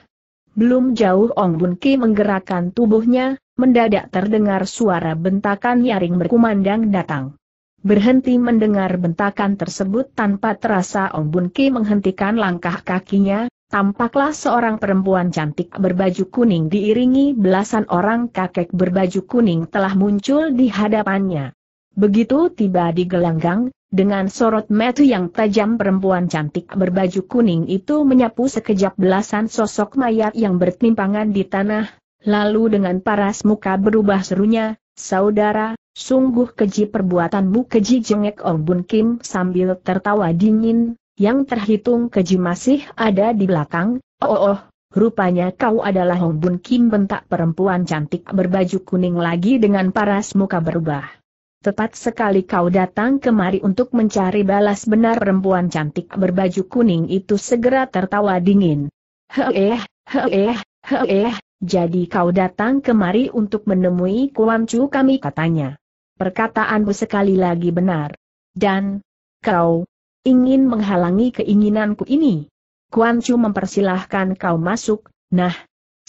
Belum jauh Ong Bun Ki menggerakkan tubuhnya, mendadak terdengar suara bentakan nyaring berkumandang datang. Berhenti mendengar bentakan tersebut tanpa terasa Ong Bun Ki menghentikan langkah kakinya, tampaklah seorang perempuan cantik berbaju kuning diiringi belasan orang kakek berbaju kuning telah muncul di hadapannya. Begitu tiba di gelanggang, dengan sorot mata yang tajam perempuan cantik berbaju kuning itu menyapu sekejap belasan sosok mayat yang bertimpangan di tanah, lalu dengan paras muka berubah serunya, Saudara, sungguh keji perbuatanmu keji jengek Ong Bun Kim sambil tertawa dingin, yang terhitung keji masih ada di belakang, oh oh, oh rupanya kau adalah Ong Bun Kim bentak perempuan cantik berbaju kuning lagi dengan paras muka berubah. Tepat sekali kau datang kemari untuk mencari balas benar perempuan cantik berbaju kuning itu segera tertawa dingin. Heeh, heeh, heeh, jadi kau datang kemari untuk menemui Kuan Chu kami katanya. Perkataanmu sekali lagi benar. Dan, kau, ingin menghalangi keinginanku ini. Kuan Chu mempersilahkan kau masuk, nah,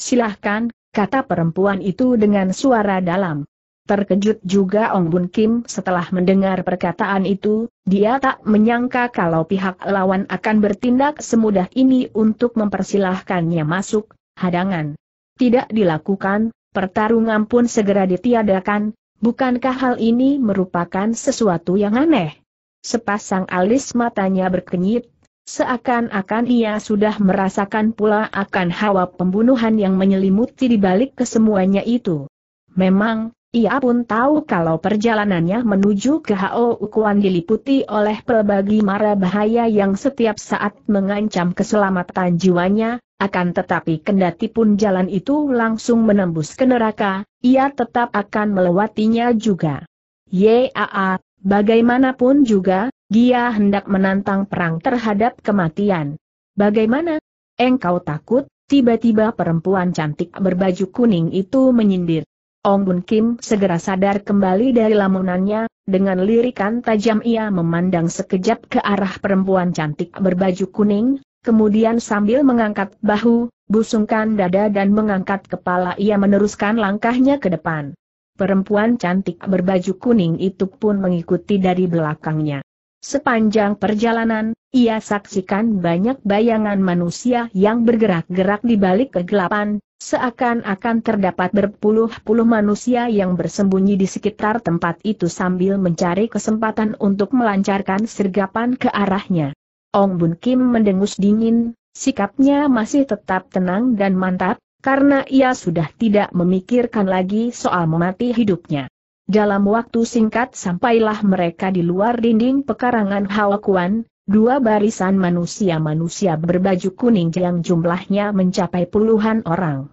silahkan, kata perempuan itu dengan suara dalam. Terkejut juga Ong Bun Kim setelah mendengar perkataan itu, dia tak menyangka kalau pihak lawan akan bertindak semudah ini untuk mempersilahkannya masuk, hadangan. Tidak dilakukan, pertarungan pun segera ditiadakan, bukankah hal ini merupakan sesuatu yang aneh? Sepasang alis matanya berkenyit, seakan-akan ia sudah merasakan pula akan hawa pembunuhan yang menyelimuti di balik kesemuanya itu. Memang, ia pun tahu kalau perjalanannya menuju ke Hao Kuan diliputi oleh pelbagai mara bahaya yang setiap saat mengancam keselamatan jiwanya, akan tetapi kendati pun jalan itu langsung menembus ke neraka, ia tetap akan melewatinya juga. Yaa, bagaimanapun juga, dia hendak menantang perang terhadap kematian. Bagaimana? Engkau takut? Tiba-tiba perempuan cantik berbaju kuning itu menyindir. Ong Bun Kim segera sadar kembali dari lamunannya, dengan lirikan tajam ia memandang sekejap ke arah perempuan cantik berbaju kuning, kemudian sambil mengangkat bahu, busungkan dada dan mengangkat kepala ia meneruskan langkahnya ke depan. Perempuan cantik berbaju kuning itu pun mengikuti dari belakangnya. Sepanjang perjalanan, ia saksikan banyak bayangan manusia yang bergerak-gerak di balik kegelapan, Seakan-akan terdapat berpuluh-puluh manusia yang bersembunyi di sekitar tempat itu sambil mencari kesempatan untuk melancarkan sergapan ke arahnya. Ong Bun Kim mendengus dingin, sikapnya masih tetap tenang dan mantap, karena ia sudah tidak memikirkan lagi soal memati hidupnya. Dalam waktu singkat sampailah mereka di luar dinding pekarangan Hawa Kuan, Dua barisan manusia-manusia berbaju kuning yang jumlahnya mencapai puluhan orang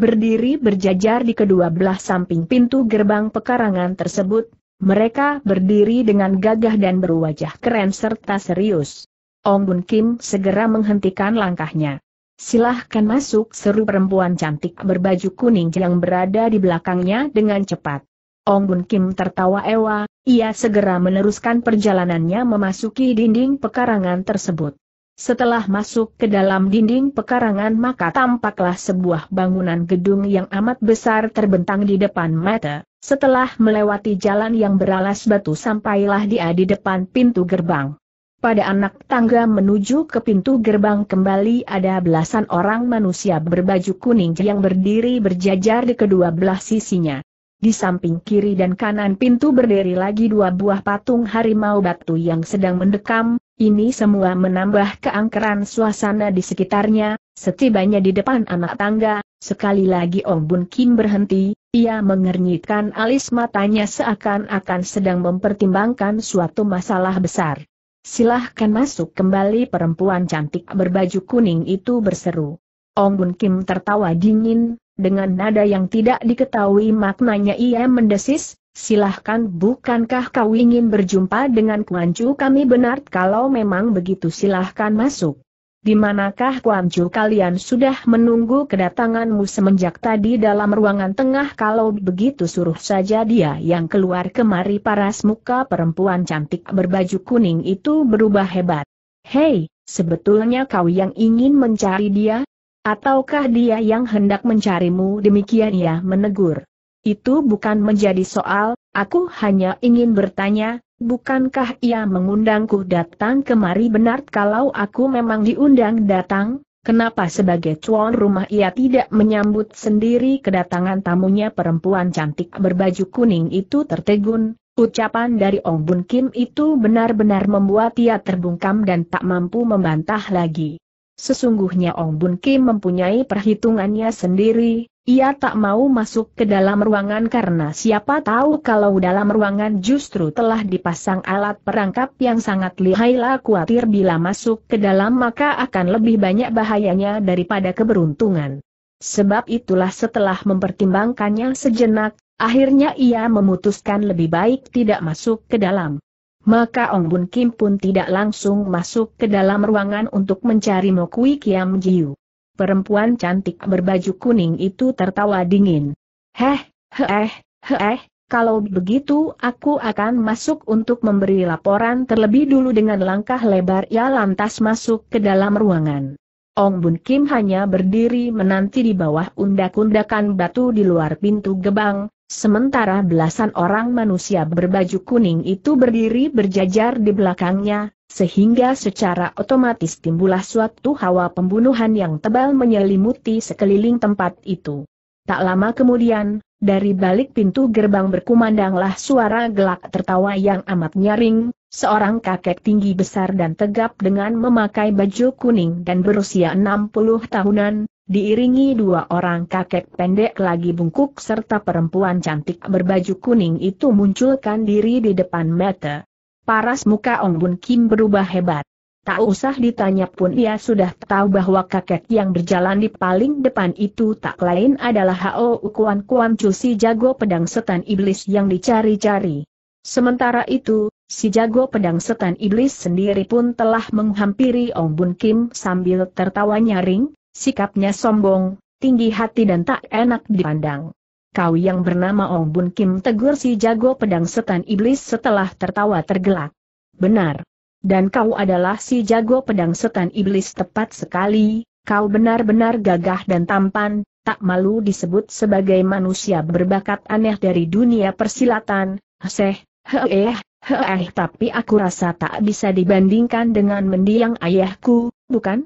berdiri berjajar di kedua belah samping pintu gerbang pekarangan tersebut, mereka berdiri dengan gagah dan berwajah keren serta serius. Ong Bun Kim segera menghentikan langkahnya. Silahkan masuk seru perempuan cantik berbaju kuning yang berada di belakangnya dengan cepat. Ong Bun Kim tertawa ewa, ia segera meneruskan perjalanannya memasuki dinding pekarangan tersebut. Setelah masuk ke dalam dinding pekarangan maka tampaklah sebuah bangunan gedung yang amat besar terbentang di depan mata. Setelah melewati jalan yang beralas batu sampailah dia di depan pintu gerbang. Pada anak tangga menuju ke pintu gerbang kembali ada belasan orang manusia berbaju kuning yang berdiri berjajar di kedua belah sisinya. Di samping kiri dan kanan pintu berdiri lagi dua buah patung harimau batu yang sedang mendekam, ini semua menambah keangkeran suasana di sekitarnya, setibanya di depan anak tangga, sekali lagi Ong Bun Kim berhenti, ia mengernyitkan alis matanya seakan-akan sedang mempertimbangkan suatu masalah besar. Silahkan masuk kembali perempuan cantik berbaju kuning itu berseru. Ong Bun Kim tertawa dingin, dengan nada yang tidak diketahui maknanya ia mendesis, silahkan bukankah kau ingin berjumpa dengan kuancu kami benar kalau memang begitu silahkan masuk. Di manakah kuancu kalian sudah menunggu kedatanganmu semenjak tadi dalam ruangan tengah kalau begitu suruh saja dia yang keluar kemari paras muka perempuan cantik berbaju kuning itu berubah hebat. Hei, sebetulnya kau yang ingin mencari dia? Ataukah dia yang hendak mencarimu demikian ia menegur. Itu bukan menjadi soal, aku hanya ingin bertanya, bukankah ia mengundangku datang kemari benar kalau aku memang diundang datang? Kenapa sebagai tuan rumah ia tidak menyambut sendiri kedatangan tamunya perempuan cantik berbaju kuning itu tertegun, ucapan dari Ong Bun Kim itu benar-benar membuat ia terbungkam dan tak mampu membantah lagi. Sesungguhnya Ong Bun Kim mempunyai perhitungannya sendiri, ia tak mau masuk ke dalam ruangan karena siapa tahu kalau dalam ruangan justru telah dipasang alat perangkap yang sangat lihai lah khawatir bila masuk ke dalam maka akan lebih banyak bahayanya daripada keberuntungan. Sebab itulah setelah mempertimbangkannya sejenak, akhirnya ia memutuskan lebih baik tidak masuk ke dalam. Maka Ong Bun Kim pun tidak langsung masuk ke dalam ruangan untuk mencari Mokui Kiam Jiu perempuan cantik berbaju kuning itu tertawa dingin. Heh, heh, heh, kalau begitu aku akan masuk untuk memberi laporan terlebih dulu dengan langkah lebar ia lantas masuk ke dalam ruangan. Ong Bun Kim hanya berdiri menanti di bawah undak-undakan batu di luar pintu gebang, sementara belasan orang manusia berbaju kuning itu berdiri berjajar di belakangnya, sehingga secara otomatis timbullah suatu hawa pembunuhan yang tebal menyelimuti sekeliling tempat itu. Tak lama kemudian, dari balik pintu gerbang berkumandanglah suara gelak tertawa yang amat nyaring, seorang kakek tinggi besar dan tegap dengan memakai baju kuning dan berusia 60 tahunan, diiringi dua orang kakek pendek lagi bungkuk serta perempuan cantik berbaju kuning itu munculkan diri di depan mata. Paras muka Ong Bun Kim berubah hebat. Tak usah ditanya pun ia sudah tahu bahwa kakek yang berjalan di paling depan itu tak lain adalah Hao Kuan Kuan Chu si jago pedang setan iblis yang dicari-cari. Sementara itu, si jago pedang setan iblis sendiri pun telah menghampiri Ong Bun Kim sambil tertawa nyaring, sikapnya sombong, tinggi hati dan tak enak dipandang kau yang bernama Ong Bun Kim tegur si jago pedang setan iblis setelah tertawa tergelak. Benar. Dan kau adalah si jago pedang setan iblis tepat sekali, kau benar-benar gagah dan tampan, tak malu disebut sebagai manusia berbakat aneh dari dunia persilatan, seh, heeh, heeh tapi aku rasa tak bisa dibandingkan dengan mendiang ayahku, bukan?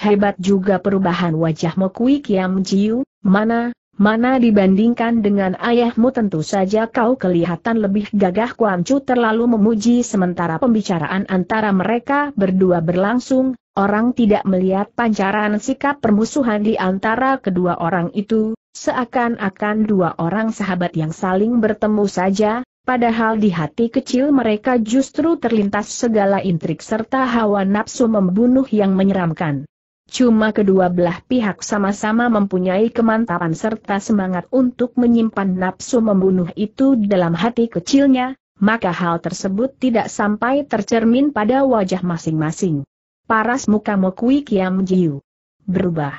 Hebat juga perubahan wajah Mokui Kiam Jiu, mana, Mana dibandingkan dengan ayahmu tentu saja kau kelihatan lebih gagah Kuan Chu terlalu memuji sementara pembicaraan antara mereka berdua berlangsung, orang tidak melihat pancaran sikap permusuhan di antara kedua orang itu, seakan-akan dua orang sahabat yang saling bertemu saja, Padahal di hati kecil mereka justru terlintas segala intrik serta hawa nafsu membunuh yang menyeramkan. Cuma kedua belah pihak sama-sama mempunyai kemantapan serta semangat untuk menyimpan nafsu membunuh itu dalam hati kecilnya, maka hal tersebut tidak sampai tercermin pada wajah masing-masing. Paras muka Mokui Kiam Jiu. Berubah.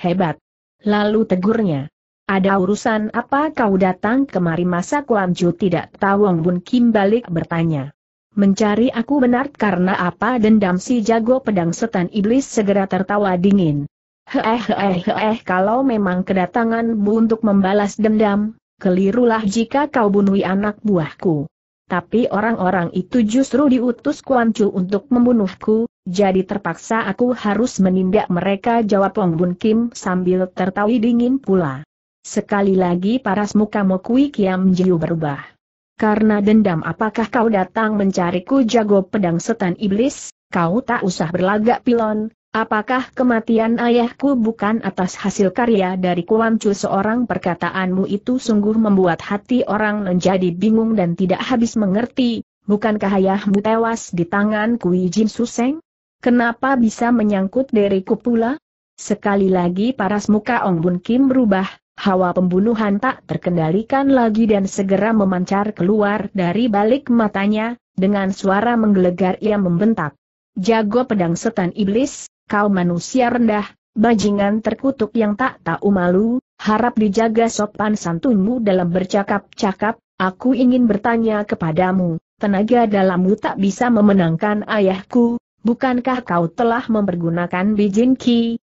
Hebat. Lalu tegurnya. Ada urusan apa kau datang kemari masa Kuan Ju tidak tahu Wong Bun Kim balik bertanya. Mencari aku benar karena apa dendam si jago pedang setan iblis segera tertawa dingin. Heeh kalau memang kedatanganmu untuk membalas dendam, kelirulah jika kau bunuh anak buahku. Tapi orang-orang itu justru diutus Kuan Chu untuk membunuhku, jadi terpaksa aku harus menindak mereka jawab Wong Bun Kim sambil tertawa dingin pula. Sekali lagi paras muka Mokui Kiam Jiu berubah karena dendam apakah kau datang mencariku jago pedang setan iblis, kau tak usah berlagak pilon, apakah kematian ayahku bukan atas hasil karya dari Kuamcu seorang perkataanmu itu sungguh membuat hati orang menjadi bingung dan tidak habis mengerti, bukankah ayahmu tewas di tangan Kui Jin Suseng? Kenapa bisa menyangkut diriku pula? Sekali lagi paras muka Ong Bun Kim berubah, hawa pembunuhan tak terkendalikan lagi dan segera memancar keluar dari balik matanya, dengan suara menggelegar ia membentak. Jago pedang setan iblis, kau manusia rendah, bajingan terkutuk yang tak tahu malu, harap dijaga sopan santunmu dalam bercakap-cakap, aku ingin bertanya kepadamu, tenaga dalammu tak bisa memenangkan ayahku, bukankah kau telah mempergunakan bijin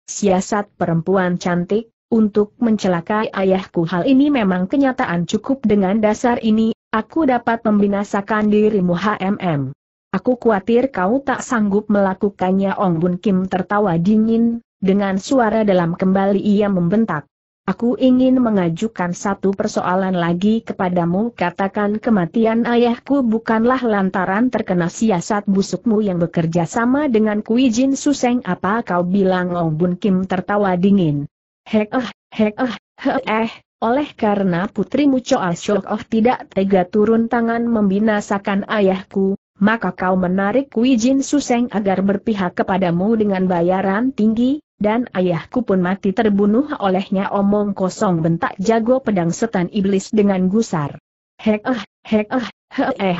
siasat perempuan cantik, untuk mencelakai ayahku hal ini memang kenyataan cukup dengan dasar ini, aku dapat membinasakan dirimu HMM. Aku khawatir kau tak sanggup melakukannya Ong Bun Kim tertawa dingin, dengan suara dalam kembali ia membentak. Aku ingin mengajukan satu persoalan lagi kepadamu katakan kematian ayahku bukanlah lantaran terkena siasat busukmu yang bekerja sama dengan Kui Jin Suseng apa kau bilang Ong Bun Kim tertawa dingin. Hek eh, hek eh, he eh, oleh karena putrimu Choa Shok Oh tidak tega turun tangan membinasakan ayahku, maka kau menarik Wijin Suseng agar berpihak kepadamu dengan bayaran tinggi, dan ayahku pun mati terbunuh olehnya omong kosong bentak jago pedang setan iblis dengan gusar. Hek eh, hek eh, he eh.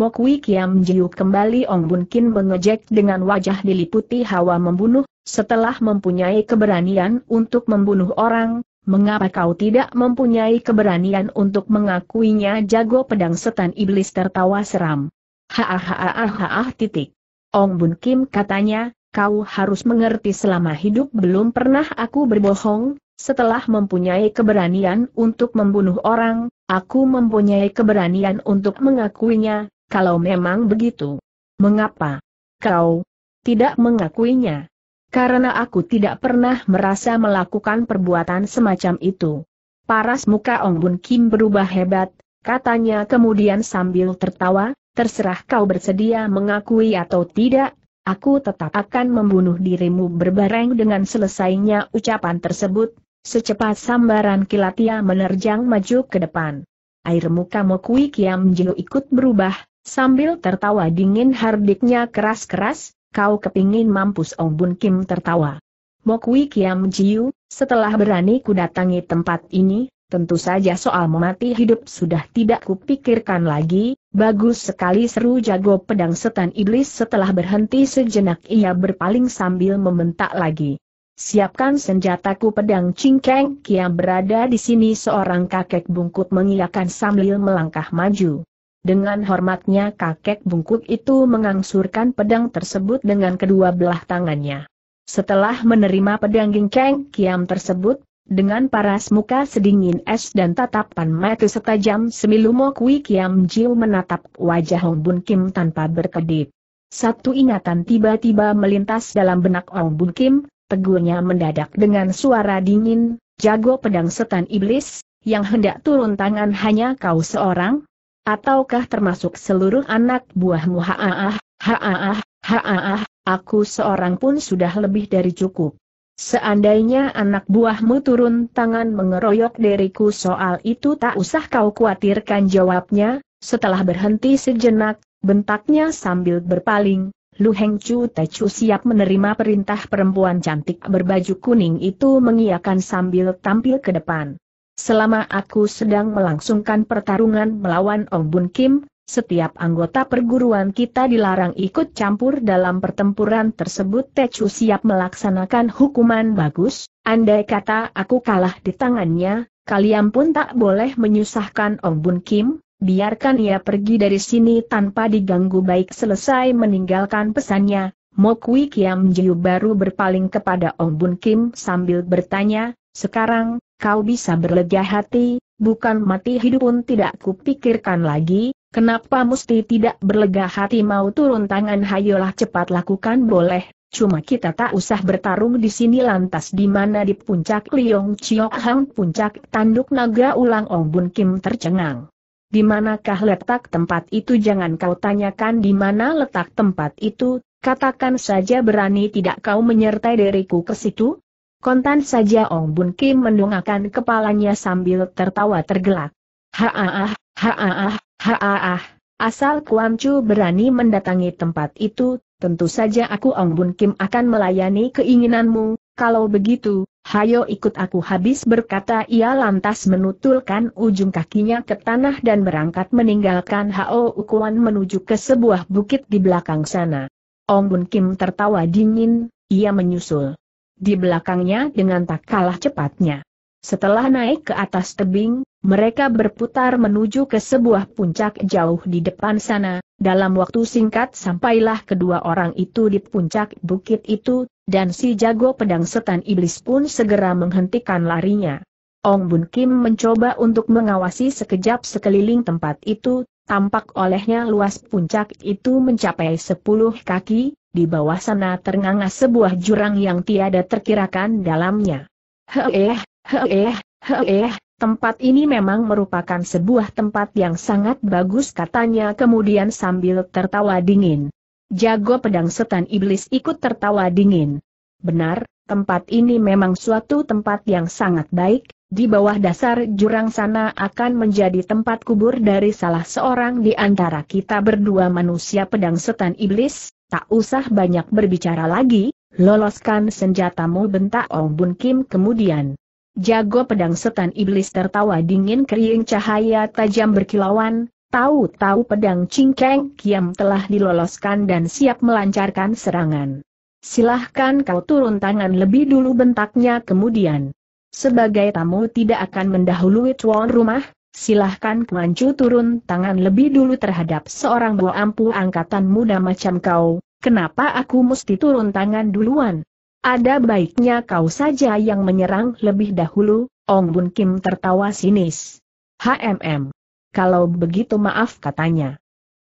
Mokwi Kiam Jiu kembali Ong Bun Kin mengejek dengan wajah diliputi hawa membunuh, setelah mempunyai keberanian untuk membunuh orang, mengapa kau tidak mempunyai keberanian untuk mengakuinya jago pedang setan iblis tertawa seram? Haahahaah titik. Ong Bun Kim katanya, kau harus mengerti selama hidup belum pernah aku berbohong, setelah mempunyai keberanian untuk membunuh orang, aku mempunyai keberanian untuk mengakuinya, kalau memang begitu. Mengapa? Kau tidak mengakuinya. Karena aku tidak pernah merasa melakukan perbuatan semacam itu. Paras muka Ong Bun Kim berubah hebat, katanya kemudian sambil tertawa, terserah kau bersedia mengakui atau tidak, aku tetap akan membunuh dirimu berbareng dengan selesainya ucapan tersebut, secepat sambaran kilatia menerjang maju ke depan. Air muka Mokui Kiam Jiu ikut berubah, sambil tertawa dingin hardiknya keras-keras, kau kepingin mampus Ong Bun Kim tertawa. Mokwi Kiam Jiu, setelah berani ku datangi tempat ini, tentu saja soal mati hidup sudah tidak kupikirkan lagi, bagus sekali seru jago pedang setan iblis setelah berhenti sejenak ia berpaling sambil membentak lagi. Siapkan senjataku pedang cingkeng kiam berada di sini seorang kakek bungkut mengiakan sambil melangkah maju. Dengan hormatnya kakek bungkuk itu mengangsurkan pedang tersebut dengan kedua belah tangannya. Setelah menerima pedang ginceng kiam tersebut, dengan paras muka sedingin es dan tatapan mata setajam semilumo kui kiam jiu menatap wajah Hong Bun Kim tanpa berkedip. Satu ingatan tiba-tiba melintas dalam benak hong Bun Kim, tegurnya mendadak dengan suara dingin, jago pedang setan iblis, yang hendak turun tangan hanya kau seorang, Ataukah termasuk seluruh anak buahmu haaah, haaah, haaah, aku seorang pun sudah lebih dari cukup. Seandainya anak buahmu turun tangan mengeroyok diriku soal itu tak usah kau khawatirkan jawabnya, setelah berhenti sejenak, bentaknya sambil berpaling, Lu Heng Chu Techu siap menerima perintah perempuan cantik berbaju kuning itu mengiakan sambil tampil ke depan. Selama aku sedang melangsungkan pertarungan melawan Ong Bun Kim, setiap anggota perguruan kita dilarang ikut campur dalam pertempuran tersebut Techu siap melaksanakan hukuman bagus, andai kata aku kalah di tangannya, kalian pun tak boleh menyusahkan Ong Bun Kim, biarkan ia pergi dari sini tanpa diganggu baik selesai meninggalkan pesannya, Mokwi Kiam Jiu baru berpaling kepada Ong Bun Kim sambil bertanya, sekarang, kau bisa berlega hati, bukan mati hidup pun tidak kupikirkan lagi, kenapa mesti tidak berlega hati mau turun tangan hayolah cepat lakukan boleh, cuma kita tak usah bertarung di sini lantas di mana di puncak Liong Chiok Hang puncak tanduk naga ulang Ong Bun Kim tercengang. Di manakah letak tempat itu jangan kau tanyakan di mana letak tempat itu, katakan saja berani tidak kau menyertai diriku ke situ, Kontan saja Ong Bun Kim mendongakkan kepalanya sambil tertawa tergelak. Haaah, haaah, haaah, asal Kuam Chu berani mendatangi tempat itu, tentu saja aku Ong Bun Kim akan melayani keinginanmu, kalau begitu, hayo ikut aku habis berkata ia lantas menutulkan ujung kakinya ke tanah dan berangkat meninggalkan Hao Ukuan menuju ke sebuah bukit di belakang sana. Ong Bun Kim tertawa dingin, ia menyusul di belakangnya dengan tak kalah cepatnya. Setelah naik ke atas tebing, mereka berputar menuju ke sebuah puncak jauh di depan sana, dalam waktu singkat sampailah kedua orang itu di puncak bukit itu, dan si jago pedang setan iblis pun segera menghentikan larinya. Ong Bun Kim mencoba untuk mengawasi sekejap sekeliling tempat itu, tampak olehnya luas puncak itu mencapai 10 kaki, di bawah sana ternganga sebuah jurang yang tiada terkirakan dalamnya. Heeh, heeh, heeh, tempat ini memang merupakan sebuah tempat yang sangat bagus katanya kemudian sambil tertawa dingin. Jago pedang setan iblis ikut tertawa dingin. Benar, tempat ini memang suatu tempat yang sangat baik, di bawah dasar jurang sana akan menjadi tempat kubur dari salah seorang di antara kita berdua manusia pedang setan iblis, Tak usah banyak berbicara lagi, loloskan senjatamu bentak Ong Bun Kim kemudian. Jago pedang setan iblis tertawa dingin kering cahaya tajam berkilauan, tahu-tahu pedang cingkeng kiam telah diloloskan dan siap melancarkan serangan. Silahkan kau turun tangan lebih dulu bentaknya kemudian. Sebagai tamu tidak akan mendahului tuan rumah, Silahkan Kuancu turun tangan lebih dulu terhadap seorang buah ampu angkatan muda macam kau, kenapa aku mesti turun tangan duluan? Ada baiknya kau saja yang menyerang lebih dahulu, Ong Bun Kim tertawa sinis. HMM. Kalau begitu maaf katanya.